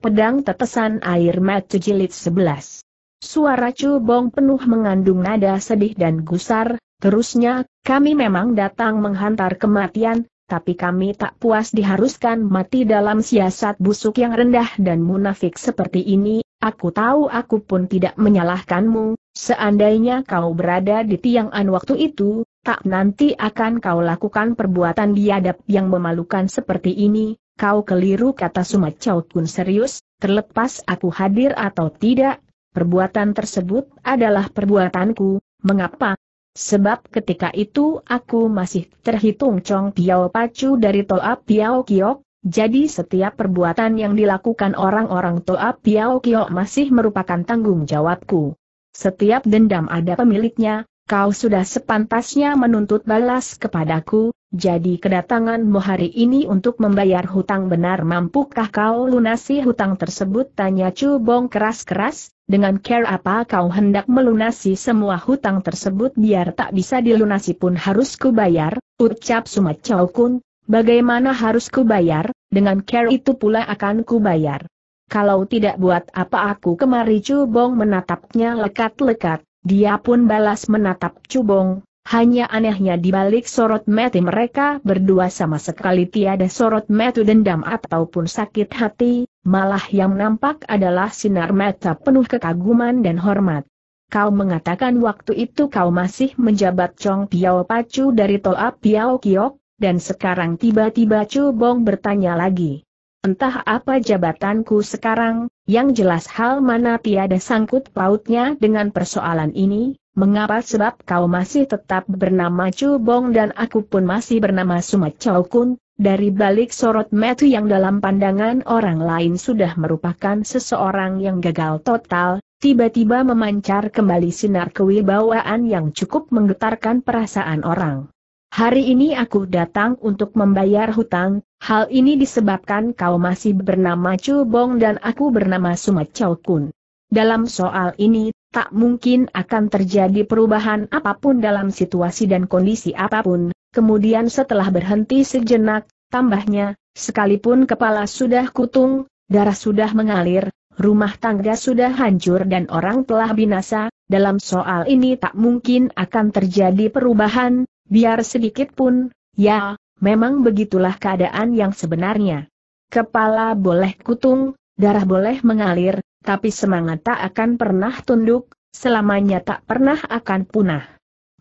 Pedang Tetesan Air Mata Jilid 11. Suara Chu Bong penuh mengandung nada sedih dan gusar, terusnya, kami memang datang menghantar kematian, tapi kami tak puas diharuskan mati dalam siasat busuk yang rendah dan munafik seperti ini, aku tahu aku pun tidak menyalahkanmu, seandainya kau berada di tiang an waktu itu, tak nanti akan kau lakukan perbuatan biadab yang memalukan seperti ini, kau keliru kata Chow Kun serius, terlepas aku hadir atau tidak, perbuatan tersebut adalah perbuatanku, mengapa? Sebab ketika itu aku masih terhitung Chong Piao Pacu dari Toa Piao Kiok, jadi setiap perbuatan yang dilakukan orang-orang Toa Piao Kiok masih merupakan tanggung jawabku. Setiap dendam ada pemiliknya, kau sudah sepantasnya menuntut balas kepadaku, jadi kedatanganmu hari ini untuk membayar hutang benar mampukah kau lunasi hutang tersebut? Tanya Chu Bong keras-keras, dengan care apa kau hendak melunasi semua hutang tersebut biar tak bisa dilunasi pun harus kubayar, ucap Sumat Chow Kun, bagaimana harus kubayar, dengan care itu pula akan kubayar. Kalau tidak buat apa aku kemari Chu Bong menatapnya lekat-lekat, dia pun balas menatap Cubong, hanya anehnya di balik sorot mata mereka berdua sama sekali tiada sorot mata dendam ataupun sakit hati, malah yang nampak adalah sinar mata penuh kekaguman dan hormat. Kau mengatakan waktu itu kau masih menjabat Chong Piao Pacu dari Toa Piao Kiok, dan sekarang tiba-tiba Cubong bertanya lagi. Entah apa jabatanku sekarang, yang jelas hal mana tiada sangkut pautnya dengan persoalan ini, mengapa sebab kau masih tetap bernama Chu Bong dan aku pun masih bernama Sumat Chow Kun, dari balik sorot metu yang dalam pandangan orang lain sudah merupakan seseorang yang gagal total, tiba-tiba memancar kembali sinar kewibawaan yang cukup menggetarkan perasaan orang. Hari ini aku datang untuk membayar hutang, hal ini disebabkan kau masih bernama Chu Bong dan aku bernama Sumat Chow Kun. Dalam soal ini, tak mungkin akan terjadi perubahan apapun dalam situasi dan kondisi apapun. Kemudian setelah berhenti sejenak, tambahnya, sekalipun kepala sudah kutung, darah sudah mengalir, rumah tangga sudah hancur dan orang telah binasa, dalam soal ini tak mungkin akan terjadi perubahan, Biar sedikit pun, ya, memang begitulah keadaan yang sebenarnya. Kepala boleh kutung, darah boleh mengalir, tapi semangat tak akan pernah tunduk, selamanya tak pernah akan punah.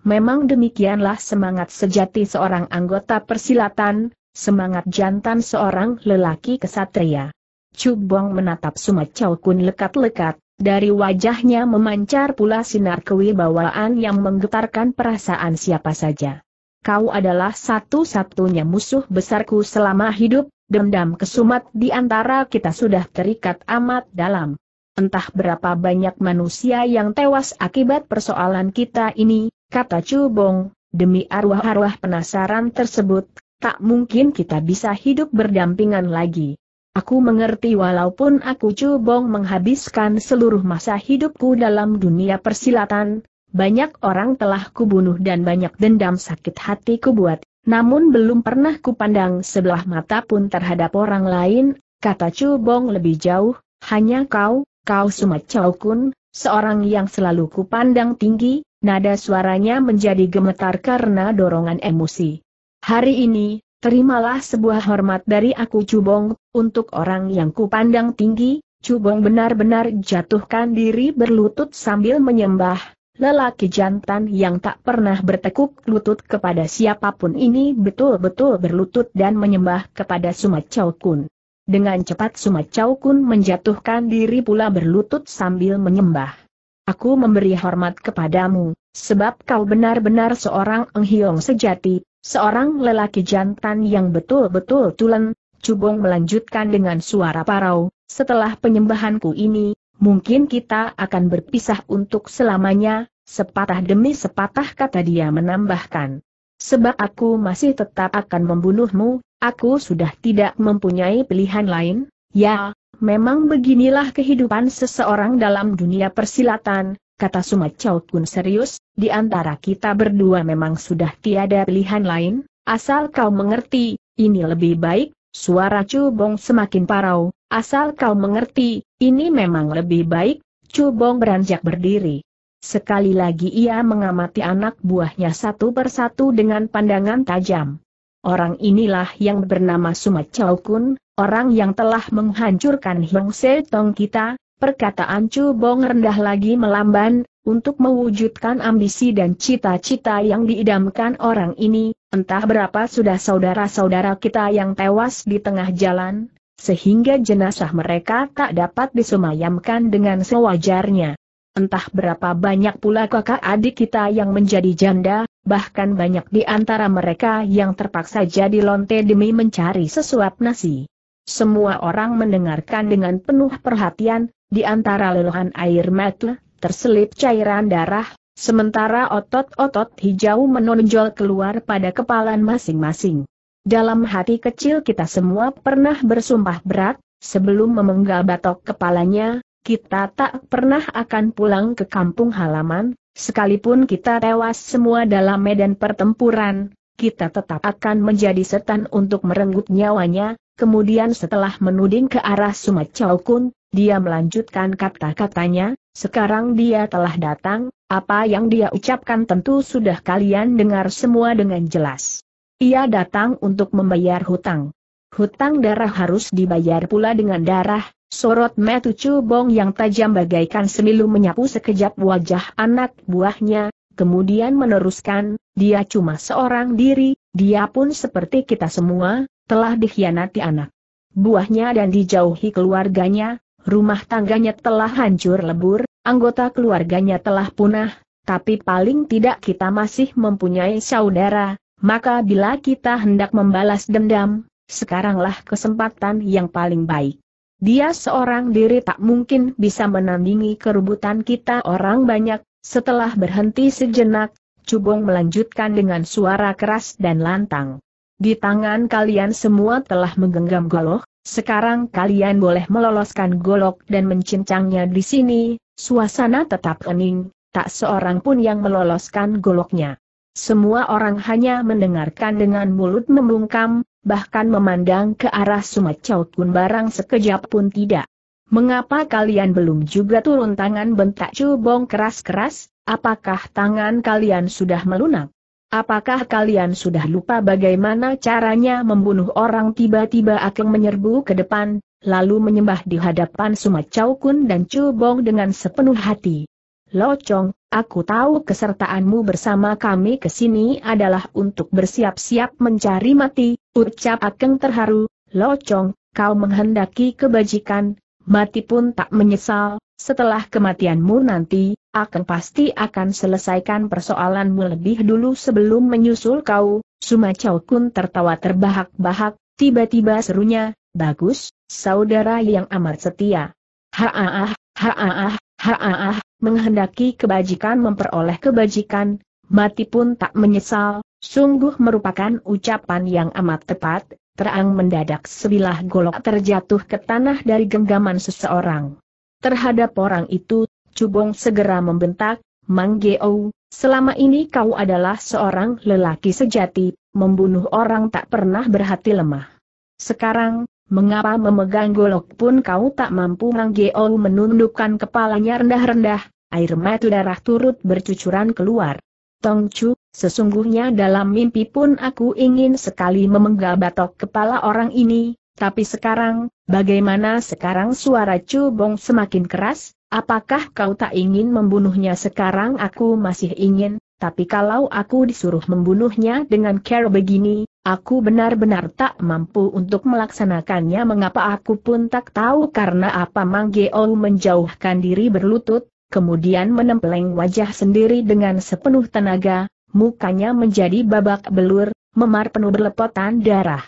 Memang demikianlah semangat sejati seorang anggota persilatan, semangat jantan seorang lelaki kesatria. Cubong menatap Sumacau Kun lekat-lekat, dari wajahnya memancar pula sinar kewibawaan yang menggetarkan perasaan siapa saja. Kau adalah satu-satunya musuh besarku selama hidup, dendam kesumat di antara kita sudah terikat amat dalam. Entah berapa banyak manusia yang tewas akibat persoalan kita ini, kata Cubong, demi arwah-arwah penasaran tersebut, tak mungkin kita bisa hidup berdampingan lagi. Aku mengerti walaupun aku cubong menghabiskan seluruh masa hidupku dalam dunia persilatan, banyak orang telah kubunuh dan banyak dendam sakit hati kubuat, namun belum pernah kupandang sebelah mata pun terhadap orang lain, kata cubong lebih jauh, hanya kau, kau sumat kun, seorang yang selalu kupandang tinggi, nada suaranya menjadi gemetar karena dorongan emosi. Hari ini, Terimalah sebuah hormat dari aku Cubong, untuk orang yang kupandang tinggi, Cubong benar-benar jatuhkan diri berlutut sambil menyembah. Lelaki jantan yang tak pernah bertekuk lutut kepada siapapun ini betul-betul berlutut dan menyembah kepada Sumacau Kun. Dengan cepat Sumacau Kun menjatuhkan diri pula berlutut sambil menyembah. Aku memberi hormat kepadamu, sebab kau benar-benar seorang enghiong sejati, Seorang lelaki jantan yang betul-betul tulen, Cubong melanjutkan dengan suara parau, setelah penyembahanku ini, mungkin kita akan berpisah untuk selamanya, sepatah demi sepatah kata dia menambahkan. Sebab aku masih tetap akan membunuhmu, aku sudah tidak mempunyai pilihan lain, ya, memang beginilah kehidupan seseorang dalam dunia persilatan, kata Sumat Chow Kun serius, di antara kita berdua memang sudah tiada pilihan lain, asal kau mengerti, ini lebih baik, suara Chu Bong semakin parau, asal kau mengerti, ini memang lebih baik, Chu Bong beranjak berdiri. Sekali lagi ia mengamati anak buahnya satu persatu dengan pandangan tajam. Orang inilah yang bernama Sumat Chow Kun, orang yang telah menghancurkan Hong Se Tong kita, Perkataan Chu Bong rendah lagi melamban, untuk mewujudkan ambisi dan cita-cita yang diidamkan orang ini, entah berapa sudah saudara-saudara kita yang tewas di tengah jalan, sehingga jenazah mereka tak dapat disemayamkan dengan sewajarnya. Entah berapa banyak pula kakak adik kita yang menjadi janda, bahkan banyak di antara mereka yang terpaksa jadi lonte demi mencari sesuap nasi. Semua orang mendengarkan dengan penuh perhatian, di antara leluhan air mata, terselip cairan darah, sementara otot-otot hijau menonjol keluar pada kepalan masing-masing. Dalam hati kecil kita semua pernah bersumpah berat, sebelum memenggal batok kepalanya, kita tak pernah akan pulang ke kampung halaman, sekalipun kita tewas semua dalam medan pertempuran, kita tetap akan menjadi setan untuk merenggut nyawanya, Kemudian setelah menuding ke arah Sumacau Kun, dia melanjutkan kata-katanya, sekarang dia telah datang, apa yang dia ucapkan tentu sudah kalian dengar semua dengan jelas. Ia datang untuk membayar hutang. Hutang darah harus dibayar pula dengan darah, sorot metu cubong yang tajam bagaikan semilu menyapu sekejap wajah anak buahnya, kemudian meneruskan, dia cuma seorang diri, dia pun seperti kita semua, telah dikhianati anak buahnya dan dijauhi keluarganya, rumah tangganya telah hancur lebur, anggota keluarganya telah punah, tapi paling tidak kita masih mempunyai saudara, maka bila kita hendak membalas dendam, sekaranglah kesempatan yang paling baik. Dia seorang diri tak mungkin bisa menandingi kerubutan kita orang banyak, setelah berhenti sejenak, Cubong melanjutkan dengan suara keras dan lantang. Di tangan kalian semua telah menggenggam golok, sekarang kalian boleh meloloskan golok dan mencincangnya di sini, suasana tetap hening, tak seorang pun yang meloloskan goloknya. Semua orang hanya mendengarkan dengan mulut membungkam, bahkan memandang ke arah Sumacau pun barang sekejap pun tidak. Mengapa kalian belum juga turun tangan bentak cubong keras-keras, apakah tangan kalian sudah melunak? Apakah kalian sudah lupa bagaimana caranya membunuh orang tiba-tiba Akeng menyerbu ke depan, lalu menyembah di hadapan Suma Chow Kun dan Chu Bong dengan sepenuh hati. Lo Chong, aku tahu kesertaanmu bersama kami ke sini adalah untuk bersiap-siap mencari mati, ucap Akeng terharu. Lo Chong, kau menghendaki kebajikan, mati pun tak menyesal, setelah kematianmu nanti, akan pasti akan selesaikan persoalanmu lebih dulu sebelum menyusul kau, Suma Kun tertawa terbahak-bahak, tiba-tiba serunya, bagus, saudara yang amat setia. Haaah, haaah, haaah, menghendaki kebajikan memperoleh kebajikan, mati pun tak menyesal, sungguh merupakan ucapan yang amat tepat, terang mendadak sebilah golok terjatuh ke tanah dari genggaman seseorang. Terhadap orang itu, Cubong segera membentak, Mang Geo, selama ini kau adalah seorang lelaki sejati, membunuh orang tak pernah berhati lemah. Sekarang, mengapa memegang golok pun kau tak mampu Mang Geo menundukkan kepalanya rendah-rendah, air mata darah turut bercucuran keluar. Tong Chu, sesungguhnya dalam mimpi pun aku ingin sekali memenggal batok kepala orang ini, tapi sekarang, bagaimana sekarang suara Chu Bong semakin keras, Apakah kau tak ingin membunuhnya sekarang aku masih ingin, tapi kalau aku disuruh membunuhnya dengan care begini, aku benar-benar tak mampu untuk melaksanakannya mengapa aku pun tak tahu karena apa Mang Geol menjauhkan diri berlutut, kemudian menempeleng wajah sendiri dengan sepenuh tenaga, mukanya menjadi babak belur, memar penuh berlepotan darah.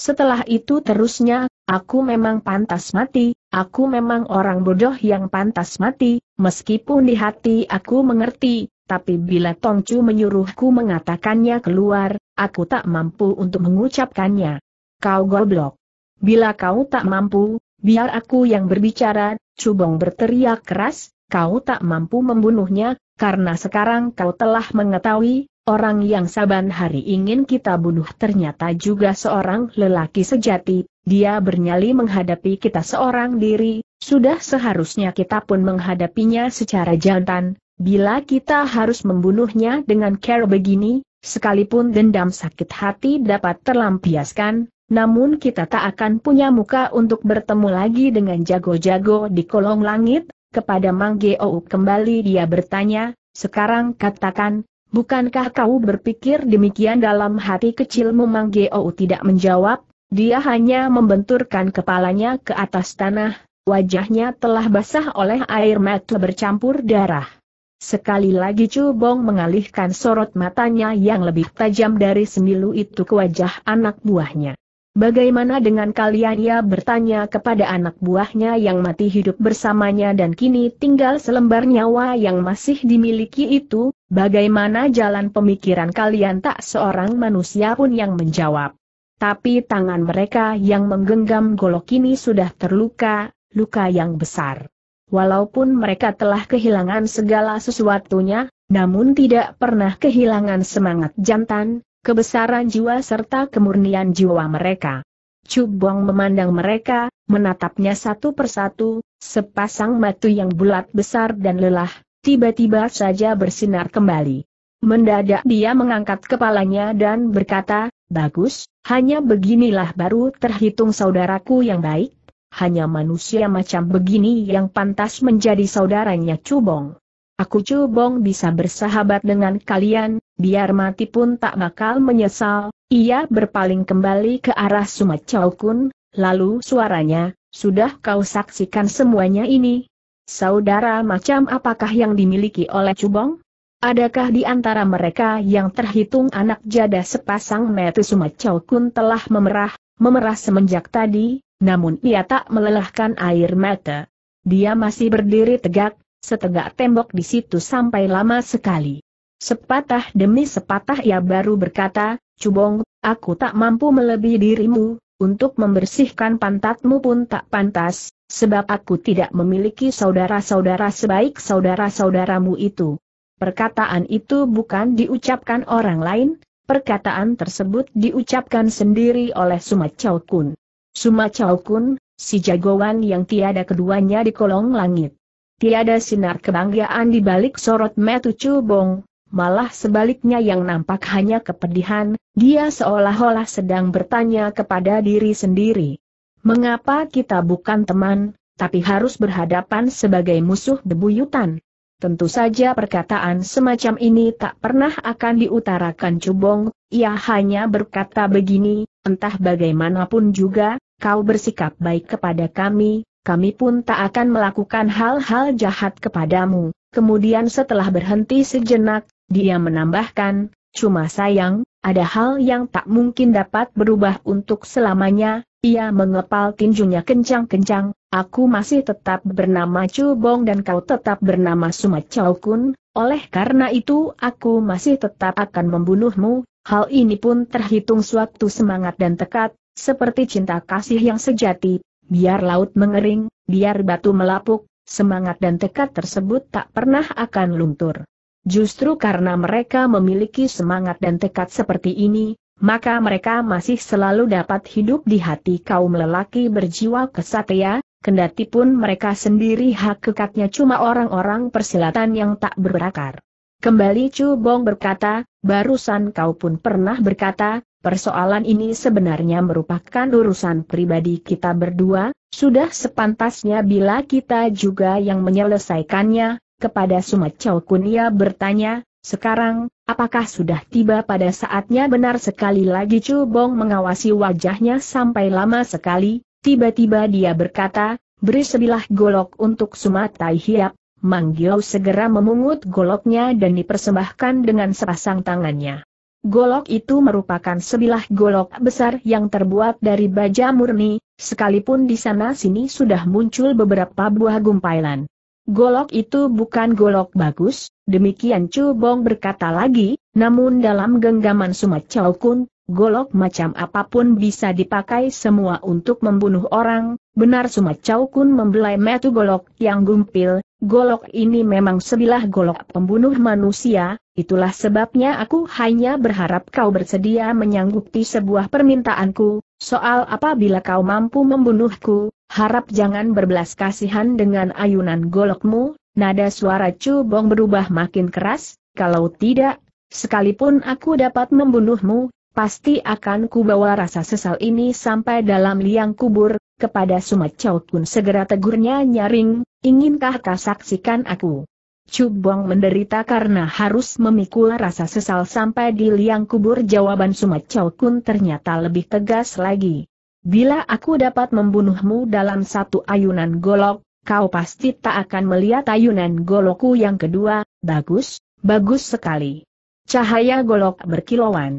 Setelah itu terusnya, aku memang pantas mati, aku memang orang bodoh yang pantas mati, meskipun di hati aku mengerti, tapi bila Tongcu menyuruhku mengatakannya keluar, aku tak mampu untuk mengucapkannya. Kau goblok. Bila kau tak mampu, biar aku yang berbicara, Cubong berteriak keras, kau tak mampu membunuhnya, karena sekarang kau telah mengetahui, Orang yang saban hari ingin kita bunuh ternyata juga seorang lelaki sejati, dia bernyali menghadapi kita seorang diri, sudah seharusnya kita pun menghadapinya secara jantan, bila kita harus membunuhnya dengan care begini, sekalipun dendam sakit hati dapat terlampiaskan, namun kita tak akan punya muka untuk bertemu lagi dengan jago-jago di kolong langit, kepada Mang Geo kembali dia bertanya, sekarang katakan, Bukankah kau berpikir demikian dalam hati kecil? Memang G.O.U tidak menjawab, dia hanya membenturkan kepalanya ke atas tanah, wajahnya telah basah oleh air mata bercampur darah. Sekali lagi Cubong mengalihkan sorot matanya yang lebih tajam dari semilu itu ke wajah anak buahnya. Bagaimana dengan kalian ia bertanya kepada anak buahnya yang mati hidup bersamanya dan kini tinggal selembar nyawa yang masih dimiliki itu, bagaimana jalan pemikiran kalian tak seorang manusia pun yang menjawab. Tapi tangan mereka yang menggenggam golok ini sudah terluka, luka yang besar. Walaupun mereka telah kehilangan segala sesuatunya, namun tidak pernah kehilangan semangat jantan, kebesaran jiwa serta kemurnian jiwa mereka. Cubong memandang mereka, menatapnya satu persatu, sepasang mata yang bulat besar dan lelah, tiba-tiba saja bersinar kembali. Mendadak dia mengangkat kepalanya dan berkata, Bagus, hanya beginilah baru terhitung saudaraku yang baik, hanya manusia macam begini yang pantas menjadi saudaranya Cubong. Aku cubong bisa bersahabat dengan kalian, biar mati pun tak bakal menyesal. Ia berpaling kembali ke arah Chow Kun, lalu suaranya, sudah kau saksikan semuanya ini. Saudara macam apakah yang dimiliki oleh cubong? Adakah di antara mereka yang terhitung anak jada sepasang metu Chow Kun telah memerah, memerah semenjak tadi, namun ia tak melelahkan air mata. Dia masih berdiri tegak, Setegak tembok di situ sampai lama sekali. Sepatah demi sepatah ia baru berkata, Cubong, aku tak mampu melebihi dirimu, untuk membersihkan pantatmu pun tak pantas, sebab aku tidak memiliki saudara-saudara sebaik saudara-saudaramu itu. Perkataan itu bukan diucapkan orang lain, perkataan tersebut diucapkan sendiri oleh Sumacaukun, Kun. Chow Kun, si jagoan yang tiada keduanya di kolong langit. Tiada sinar kebanggaan di balik sorot metu cubong, malah sebaliknya yang nampak hanya kepedihan, dia seolah-olah sedang bertanya kepada diri sendiri. Mengapa kita bukan teman, tapi harus berhadapan sebagai musuh bebuyutan? Tentu saja perkataan semacam ini tak pernah akan diutarakan Cubong, ia hanya berkata begini, entah bagaimanapun juga, kau bersikap baik kepada kami, kami pun tak akan melakukan hal-hal jahat kepadamu. Kemudian setelah berhenti sejenak, dia menambahkan, cuma sayang, ada hal yang tak mungkin dapat berubah untuk selamanya, ia mengepal tinjunya kencang-kencang, aku masih tetap bernama Chu Bong dan kau tetap bernama Sumacau Kun, oleh karena itu aku masih tetap akan membunuhmu, hal ini pun terhitung suatu semangat dan tekad, seperti cinta kasih yang sejati, biar laut mengering, biar batu melapuk, semangat dan tekad tersebut tak pernah akan luntur. Justru karena mereka memiliki semangat dan tekad seperti ini, maka mereka masih selalu dapat hidup di hati kaum lelaki berjiwa kesatria, kendati pun mereka sendiri hak kekatnya cuma orang-orang persilatan yang tak berakar. Kembali Chu Bong berkata, barusan kau pun pernah berkata, Persoalan ini sebenarnya merupakan urusan pribadi kita berdua, sudah sepantasnya bila kita juga yang menyelesaikannya, kepada Sumacau Kunia bertanya, sekarang, apakah sudah tiba pada saatnya benar sekali lagi Chu mengawasi wajahnya sampai lama sekali, tiba-tiba dia berkata, beri sebilah golok untuk Sumatai Hiap, Mang segera memungut goloknya dan dipersembahkan dengan sepasang tangannya. Golok itu merupakan sebilah golok besar yang terbuat dari baja murni, sekalipun di sana-sini sudah muncul beberapa buah gumpalan. Golok itu bukan golok bagus, demikian Chu Bong berkata lagi, namun dalam genggaman Sumat Chow Kun, golok macam apapun bisa dipakai semua untuk membunuh orang, benar Sumacau Kun membelai metu golok yang gumpil, golok ini memang sebilah golok pembunuh manusia, itulah sebabnya aku hanya berharap kau bersedia menyanggupi sebuah permintaanku, soal apabila kau mampu membunuhku, harap jangan berbelas kasihan dengan ayunan golokmu, nada suara Chu Bong berubah makin keras, kalau tidak, sekalipun aku dapat membunuhmu, Pasti akan kubawa rasa sesal ini sampai dalam liang kubur, kepada Sumat Chow Kun segera tegurnya nyaring, inginkah kau saksikan aku? Cubong menderita karena harus memikul rasa sesal sampai di liang kubur jawaban Sumat Chow Kun ternyata lebih tegas lagi. Bila aku dapat membunuhmu dalam satu ayunan golok, kau pasti tak akan melihat ayunan golokku yang kedua, bagus, bagus sekali. Cahaya golok berkilauan.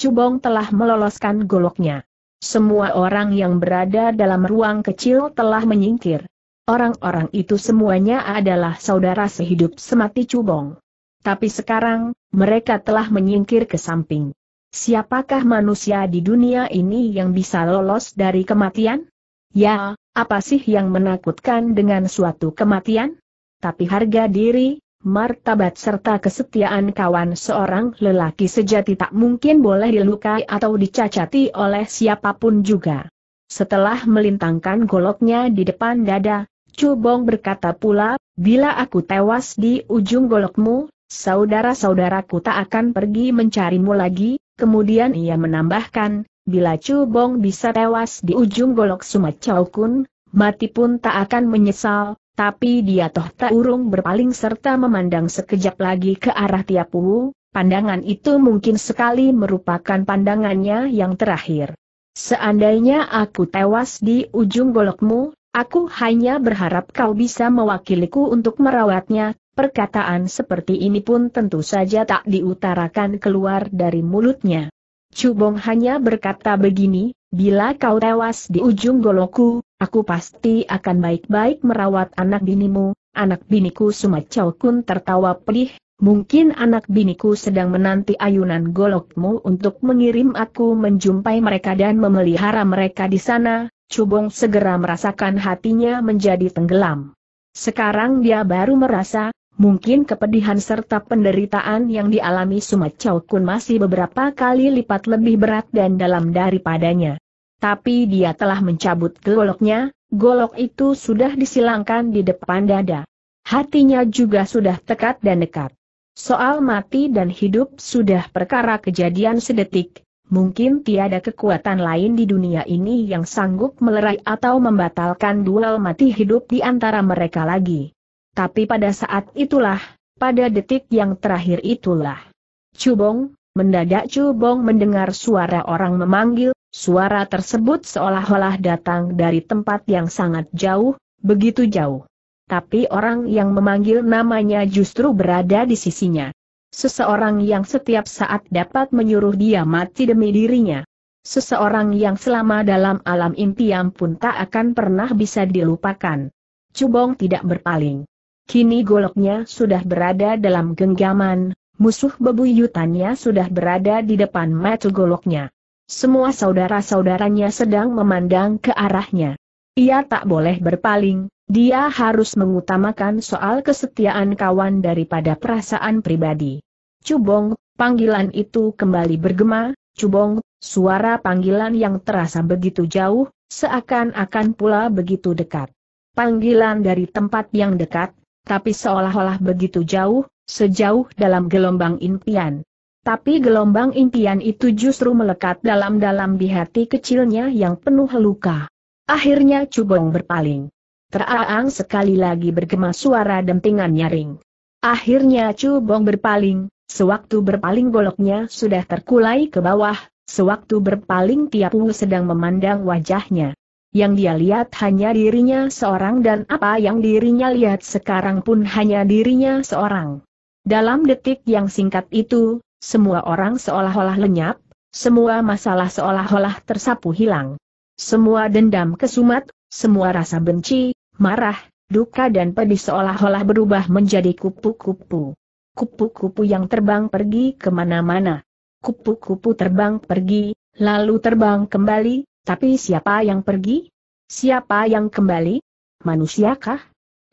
Cubong telah meloloskan goloknya. Semua orang yang berada dalam ruang kecil telah menyingkir. Orang-orang itu semuanya adalah saudara sehidup semati Cubong. Tapi sekarang, mereka telah menyingkir ke samping. Siapakah manusia di dunia ini yang bisa lolos dari kematian? Ya, apa sih yang menakutkan dengan suatu kematian? Tapi harga diri, martabat serta kesetiaan kawan seorang lelaki sejati tak mungkin boleh dilukai atau dicacati oleh siapapun juga. Setelah melintangkan goloknya di depan dada, Cubong berkata pula, bila aku tewas di ujung golokmu, saudara-saudaraku tak akan pergi mencarimu lagi, kemudian ia menambahkan, bila Cubong bisa tewas di ujung golok Sumacau Kun, mati pun tak akan menyesal, tapi dia toh tak urung berpaling serta memandang sekejap lagi ke arah tiap Tiapuhu, pandangan itu mungkin sekali merupakan pandangannya yang terakhir. Seandainya aku tewas di ujung golokmu, aku hanya berharap kau bisa mewakiliku untuk merawatnya, perkataan seperti ini pun tentu saja tak diutarakan keluar dari mulutnya. Cubong hanya berkata begini, bila kau tewas di ujung golokku, Aku pasti akan baik-baik merawat anak binimu, anak biniku Sumacau Kun tertawa pelih. mungkin anak biniku sedang menanti ayunan golokmu untuk mengirim aku menjumpai mereka dan memelihara mereka di sana, Cubong segera merasakan hatinya menjadi tenggelam. Sekarang dia baru merasa, mungkin kepedihan serta penderitaan yang dialami Sumacau Kun masih beberapa kali lipat lebih berat dan dalam daripadanya tapi dia telah mencabut goloknya, golok itu sudah disilangkan di depan dada. Hatinya juga sudah tekat dan dekat. Soal mati dan hidup sudah perkara kejadian sedetik, mungkin tiada kekuatan lain di dunia ini yang sanggup melerai atau membatalkan duel mati hidup di antara mereka lagi. Tapi pada saat itulah, pada detik yang terakhir itulah. Cubong, mendadak Cubong mendengar suara orang memanggil, Suara tersebut seolah-olah datang dari tempat yang sangat jauh, begitu jauh. Tapi orang yang memanggil namanya justru berada di sisinya. Seseorang yang setiap saat dapat menyuruh dia mati demi dirinya. Seseorang yang selama dalam alam impian pun tak akan pernah bisa dilupakan. Cubong tidak berpaling. Kini goloknya sudah berada dalam genggaman, musuh bebuyutannya sudah berada di depan mata goloknya. Semua saudara-saudaranya sedang memandang ke arahnya. Ia tak boleh berpaling, dia harus mengutamakan soal kesetiaan kawan daripada perasaan pribadi. Cubong, panggilan itu kembali bergema, cubong, suara panggilan yang terasa begitu jauh, seakan-akan pula begitu dekat. Panggilan dari tempat yang dekat, tapi seolah-olah begitu jauh, sejauh dalam gelombang impian. Tapi gelombang impian itu justru melekat dalam-dalam di hati kecilnya yang penuh luka. Akhirnya Cubong berpaling. Teraang sekali lagi bergema suara dentingan nyaring. Akhirnya Cubong berpaling, sewaktu berpaling goloknya sudah terkulai ke bawah, sewaktu berpaling Tiap Wu sedang memandang wajahnya. Yang dia lihat hanya dirinya seorang dan apa yang dirinya lihat sekarang pun hanya dirinya seorang. Dalam detik yang singkat itu, semua orang seolah-olah lenyap, semua masalah seolah-olah tersapu hilang. Semua dendam kesumat, semua rasa benci, marah, duka dan pedih seolah-olah berubah menjadi kupu-kupu. Kupu-kupu yang terbang pergi kemana-mana. Kupu-kupu terbang pergi, lalu terbang kembali, tapi siapa yang pergi? Siapa yang kembali? Manusiakah?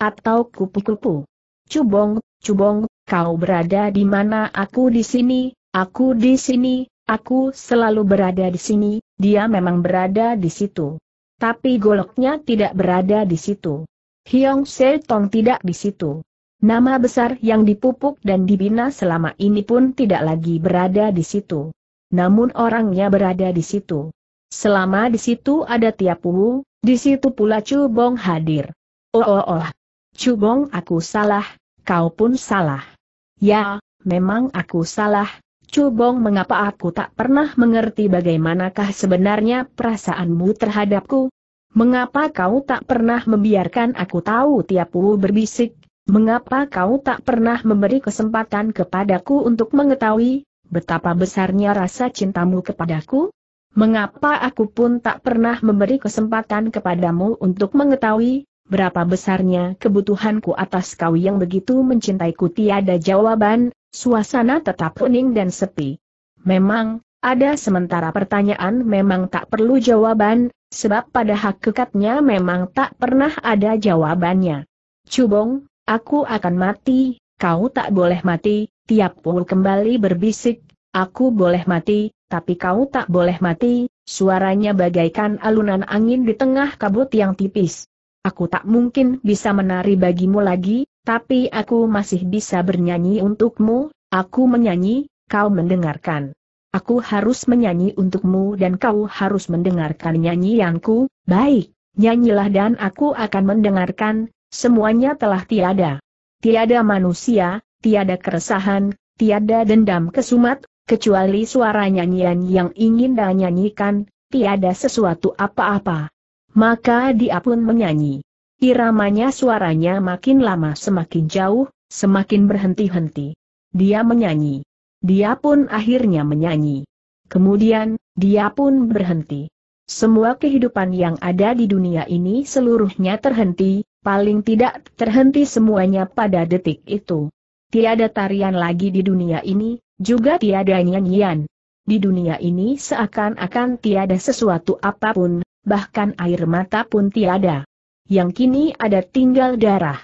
Atau kupu-kupu? Cubong, cubong, kau berada di mana aku di sini, aku di sini, aku selalu berada di sini, dia memang berada di situ. Tapi goloknya tidak berada di situ. Hyong Se Tong tidak di situ. Nama besar yang dipupuk dan dibina selama ini pun tidak lagi berada di situ. Namun orangnya berada di situ. Selama di situ ada tiap Wu, di situ pula Chu Bong hadir. Oh oh oh. Chu Bong aku salah, kau pun salah. Ya, memang aku salah, Cubong mengapa aku tak pernah mengerti bagaimanakah sebenarnya perasaanmu terhadapku? Mengapa kau tak pernah membiarkan aku tahu tiap Wu berbisik? Mengapa kau tak pernah memberi kesempatan kepadaku untuk mengetahui betapa besarnya rasa cintamu kepadaku? Mengapa aku pun tak pernah memberi kesempatan kepadamu untuk mengetahui berapa besarnya kebutuhanku atas kau yang begitu mencintaiku tiada jawaban, suasana tetap kuning dan sepi. Memang, ada sementara pertanyaan memang tak perlu jawaban, sebab pada hak kekatnya memang tak pernah ada jawabannya. Cubong, aku akan mati, kau tak boleh mati, tiap pul kembali berbisik, aku boleh mati, tapi kau tak boleh mati, suaranya bagaikan alunan angin di tengah kabut yang tipis. Aku tak mungkin bisa menari bagimu lagi, tapi aku masih bisa bernyanyi untukmu, aku menyanyi, kau mendengarkan. Aku harus menyanyi untukmu dan kau harus mendengarkan nyanyianku, baik, nyanyilah dan aku akan mendengarkan, semuanya telah tiada. Tiada manusia, tiada keresahan, tiada dendam kesumat, kecuali suara nyanyian yang ingin dan nyanyikan, tiada sesuatu apa-apa. Maka dia pun menyanyi. Iramanya suaranya makin lama semakin jauh, semakin berhenti-henti. Dia menyanyi. Dia pun akhirnya menyanyi. Kemudian, dia pun berhenti. Semua kehidupan yang ada di dunia ini seluruhnya terhenti, paling tidak terhenti semuanya pada detik itu. Tiada tarian lagi di dunia ini, juga tiada nyanyian. Di dunia ini seakan-akan tiada sesuatu apapun, bahkan air mata pun tiada. Yang kini ada tinggal darah.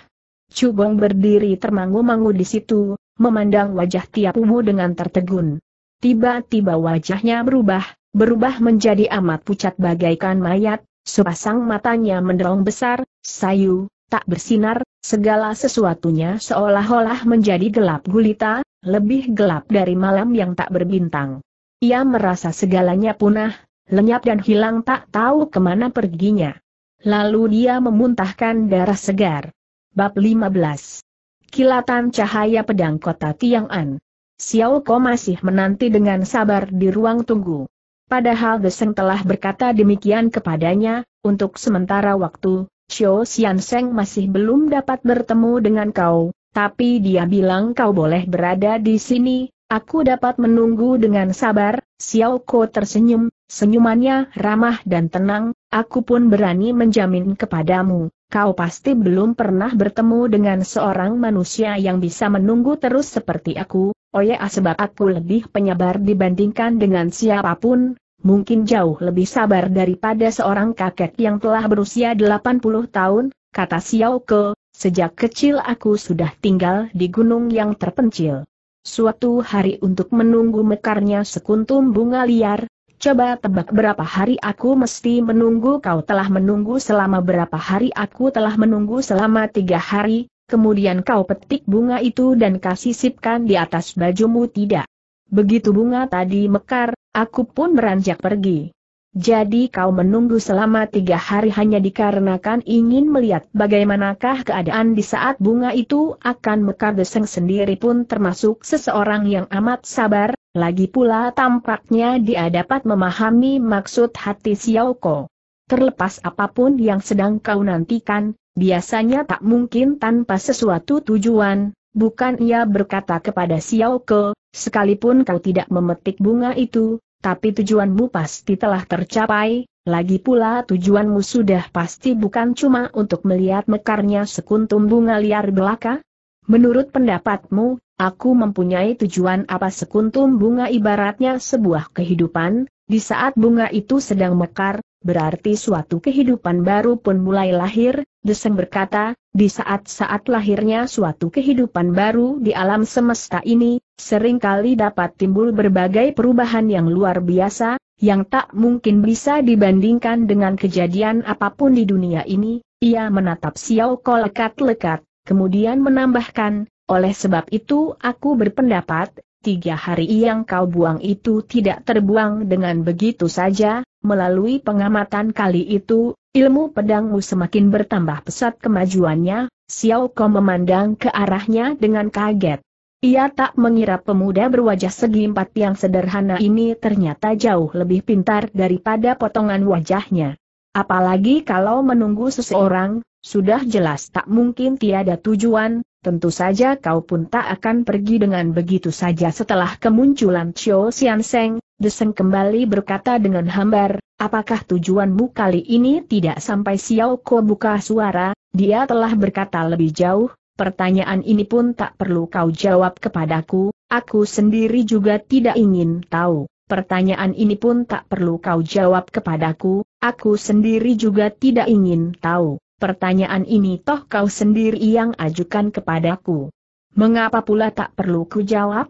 Cubong berdiri termangu-mangu di situ, memandang wajah tiap umu dengan tertegun. Tiba-tiba wajahnya berubah, berubah menjadi amat pucat bagaikan mayat, sepasang matanya menderong besar, sayu, tak bersinar, segala sesuatunya seolah-olah menjadi gelap gulita, lebih gelap dari malam yang tak berbintang. Ia merasa segalanya punah, lenyap dan hilang tak tahu kemana perginya. Lalu dia memuntahkan darah segar. Bab 15 Kilatan Cahaya Pedang Kota Tiang'an Xiao Ko masih menanti dengan sabar di ruang tunggu. Padahal Geseng telah berkata demikian kepadanya, untuk sementara waktu, Xiao Xianseng masih belum dapat bertemu dengan kau, tapi dia bilang kau boleh berada di sini, aku dapat menunggu dengan sabar, Xiao Ko tersenyum, Senyumannya ramah dan tenang, aku pun berani menjamin kepadamu, kau pasti belum pernah bertemu dengan seorang manusia yang bisa menunggu terus seperti aku, oh sebab aku lebih penyabar dibandingkan dengan siapapun, mungkin jauh lebih sabar daripada seorang kakek yang telah berusia 80 tahun, kata Xiao Ke, sejak kecil aku sudah tinggal di gunung yang terpencil. Suatu hari untuk menunggu mekarnya sekuntum bunga liar, Coba tebak berapa hari aku mesti menunggu kau telah menunggu selama berapa hari aku telah menunggu selama tiga hari, kemudian kau petik bunga itu dan kasih sipkan di atas bajumu tidak. Begitu bunga tadi mekar, aku pun beranjak pergi. Jadi kau menunggu selama tiga hari hanya dikarenakan ingin melihat bagaimanakah keadaan di saat bunga itu akan mekar deseng sendiri pun termasuk seseorang yang amat sabar, lagi pula tampaknya dia dapat memahami maksud hati Xiao Xiaoko. Terlepas apapun yang sedang kau nantikan, biasanya tak mungkin tanpa sesuatu tujuan, bukan ia berkata kepada Xiao Xiaoko, sekalipun kau tidak memetik bunga itu, tapi tujuanmu pasti telah tercapai, lagi pula tujuanmu sudah pasti bukan cuma untuk melihat mekarnya sekuntum bunga liar belaka? Menurut pendapatmu, Aku mempunyai tujuan apa sekuntum bunga ibaratnya sebuah kehidupan, di saat bunga itu sedang mekar, berarti suatu kehidupan baru pun mulai lahir, Deseng berkata, di saat-saat lahirnya suatu kehidupan baru di alam semesta ini, seringkali dapat timbul berbagai perubahan yang luar biasa, yang tak mungkin bisa dibandingkan dengan kejadian apapun di dunia ini, ia menatap Xiao Ko lekat-lekat, kemudian menambahkan, oleh sebab itu aku berpendapat, tiga hari yang kau buang itu tidak terbuang dengan begitu saja, melalui pengamatan kali itu, ilmu pedangmu semakin bertambah pesat kemajuannya, Xiao Kong memandang ke arahnya dengan kaget. Ia tak mengira pemuda berwajah segi empat yang sederhana ini ternyata jauh lebih pintar daripada potongan wajahnya. Apalagi kalau menunggu seseorang, sudah jelas tak mungkin tiada tujuan, tentu saja kau pun tak akan pergi dengan begitu saja setelah kemunculan Chio Sian Seng, Deseng kembali berkata dengan hambar, apakah tujuanmu kali ini tidak sampai Xiao Ko buka suara, dia telah berkata lebih jauh, pertanyaan ini pun tak perlu kau jawab kepadaku, aku sendiri juga tidak ingin tahu. Pertanyaan ini pun tak perlu kau jawab kepadaku, aku sendiri juga tidak ingin tahu pertanyaan ini toh kau sendiri yang ajukan kepadaku. Mengapa pula tak perlu ku jawab?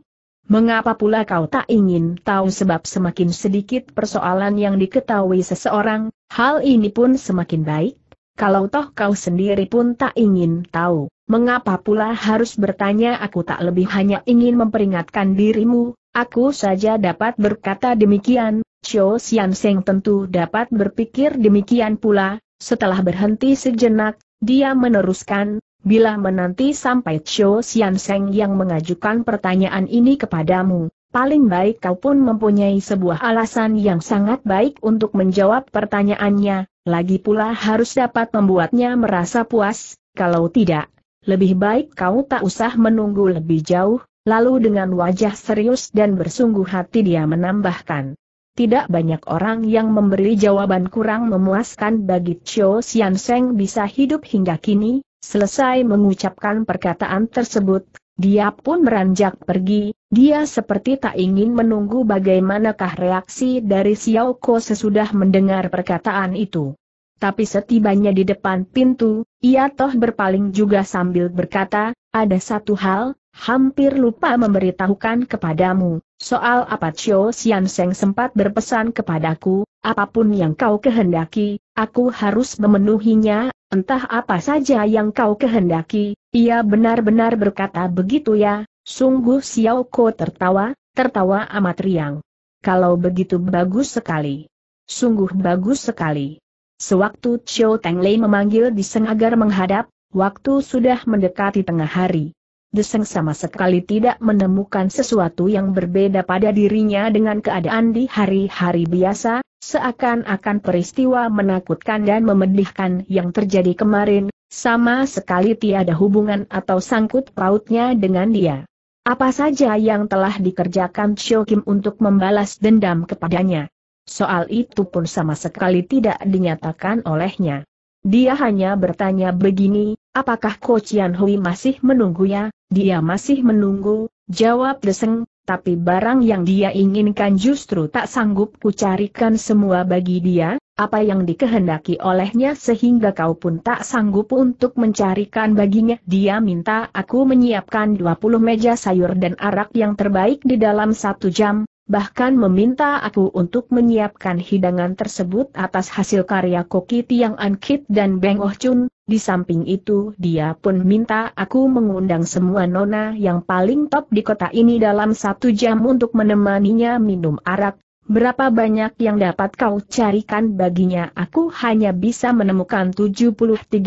Mengapa pula kau tak ingin tahu sebab semakin sedikit persoalan yang diketahui seseorang, hal ini pun semakin baik? Kalau toh kau sendiri pun tak ingin tahu, mengapa pula harus bertanya aku tak lebih hanya ingin memperingatkan dirimu, aku saja dapat berkata demikian, Xiao Xian Seng tentu dapat berpikir demikian pula, setelah berhenti sejenak, dia meneruskan, bila menanti sampai Cho Sian Seng yang mengajukan pertanyaan ini kepadamu, paling baik kau pun mempunyai sebuah alasan yang sangat baik untuk menjawab pertanyaannya, lagi pula harus dapat membuatnya merasa puas, kalau tidak, lebih baik kau tak usah menunggu lebih jauh, lalu dengan wajah serius dan bersungguh hati dia menambahkan tidak banyak orang yang memberi jawaban kurang memuaskan bagi Chou Sian Seng bisa hidup hingga kini, selesai mengucapkan perkataan tersebut, dia pun beranjak pergi, dia seperti tak ingin menunggu bagaimanakah reaksi dari Xiao Ko sesudah mendengar perkataan itu. Tapi setibanya di depan pintu, ia toh berpaling juga sambil berkata, ada satu hal, hampir lupa memberitahukan kepadamu. Soal apa Chio Sian Seng sempat berpesan kepadaku, apapun yang kau kehendaki, aku harus memenuhinya, entah apa saja yang kau kehendaki, ia benar-benar berkata begitu ya, sungguh Xiao Ko tertawa, tertawa amat riang. Kalau begitu bagus sekali. Sungguh bagus sekali. Sewaktu Chio Teng Lei memanggil Diseng agar menghadap, waktu sudah mendekati tengah hari. Deseng sama sekali tidak menemukan sesuatu yang berbeda pada dirinya dengan keadaan di hari-hari biasa, seakan-akan peristiwa menakutkan dan memedihkan yang terjadi kemarin, sama sekali tiada hubungan atau sangkut pautnya dengan dia. Apa saja yang telah dikerjakan Chio Kim untuk membalas dendam kepadanya? Soal itu pun sama sekali tidak dinyatakan olehnya. Dia hanya bertanya begini, apakah Ko Chian Hui masih menunggu ya? Dia masih menunggu, jawab Deseng, tapi barang yang dia inginkan justru tak sanggup kucarikan semua bagi dia, apa yang dikehendaki olehnya sehingga kau pun tak sanggup untuk mencarikan baginya. Dia minta aku menyiapkan 20 meja sayur dan arak yang terbaik di dalam satu jam, bahkan meminta aku untuk menyiapkan hidangan tersebut atas hasil karya Koki Tiang Ankit dan Beng Oh Chun, di samping itu dia pun minta aku mengundang semua nona yang paling top di kota ini dalam satu jam untuk menemaninya minum arak, Berapa banyak yang dapat kau carikan baginya aku hanya bisa menemukan 73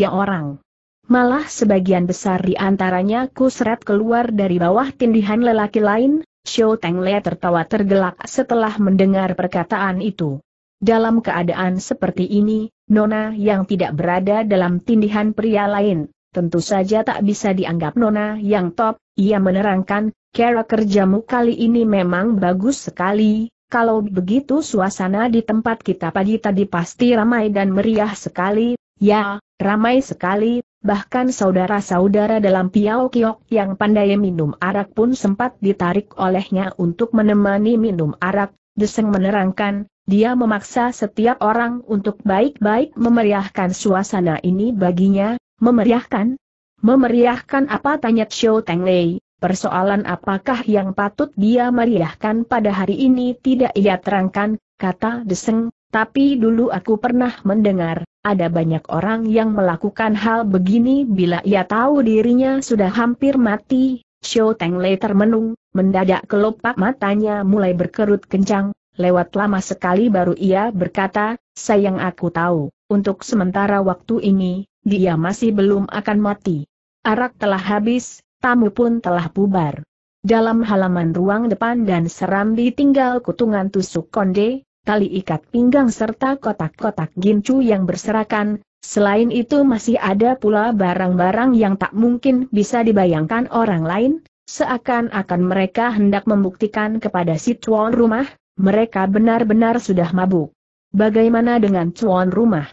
orang. Malah sebagian besar di antaranya kuseret keluar dari bawah tindihan lelaki lain, Xiao Tengle tertawa tergelak setelah mendengar perkataan itu. Dalam keadaan seperti ini, Nona yang tidak berada dalam tindihan pria lain, tentu saja tak bisa dianggap Nona yang top, ia menerangkan, cara kerjamu kali ini memang bagus sekali, kalau begitu suasana di tempat kita pagi tadi pasti ramai dan meriah sekali, ya, ramai sekali, bahkan saudara-saudara dalam Piao Kiok yang pandai minum arak pun sempat ditarik olehnya untuk menemani minum arak, Deseng menerangkan, dia memaksa setiap orang untuk baik-baik memeriahkan suasana ini baginya, memeriahkan? Memeriahkan apa tanya Xiao Teng Lei, persoalan apakah yang patut dia meriahkan pada hari ini tidak ia terangkan, kata Deseng, tapi dulu aku pernah mendengar, ada banyak orang yang melakukan hal begini bila ia tahu dirinya sudah hampir mati. Xiao Teng Lei termenung, mendadak kelopak matanya mulai berkerut kencang, lewat lama sekali baru ia berkata, sayang aku tahu, untuk sementara waktu ini, dia masih belum akan mati. Arak telah habis, tamu pun telah bubar. Dalam halaman ruang depan dan serambi tinggal kutungan tusuk konde, tali ikat pinggang serta kotak-kotak gincu yang berserakan, selain itu masih ada pula barang-barang yang tak mungkin bisa dibayangkan orang lain, seakan-akan mereka hendak membuktikan kepada si tuan rumah, mereka benar-benar sudah mabuk. Bagaimana dengan tuan rumah?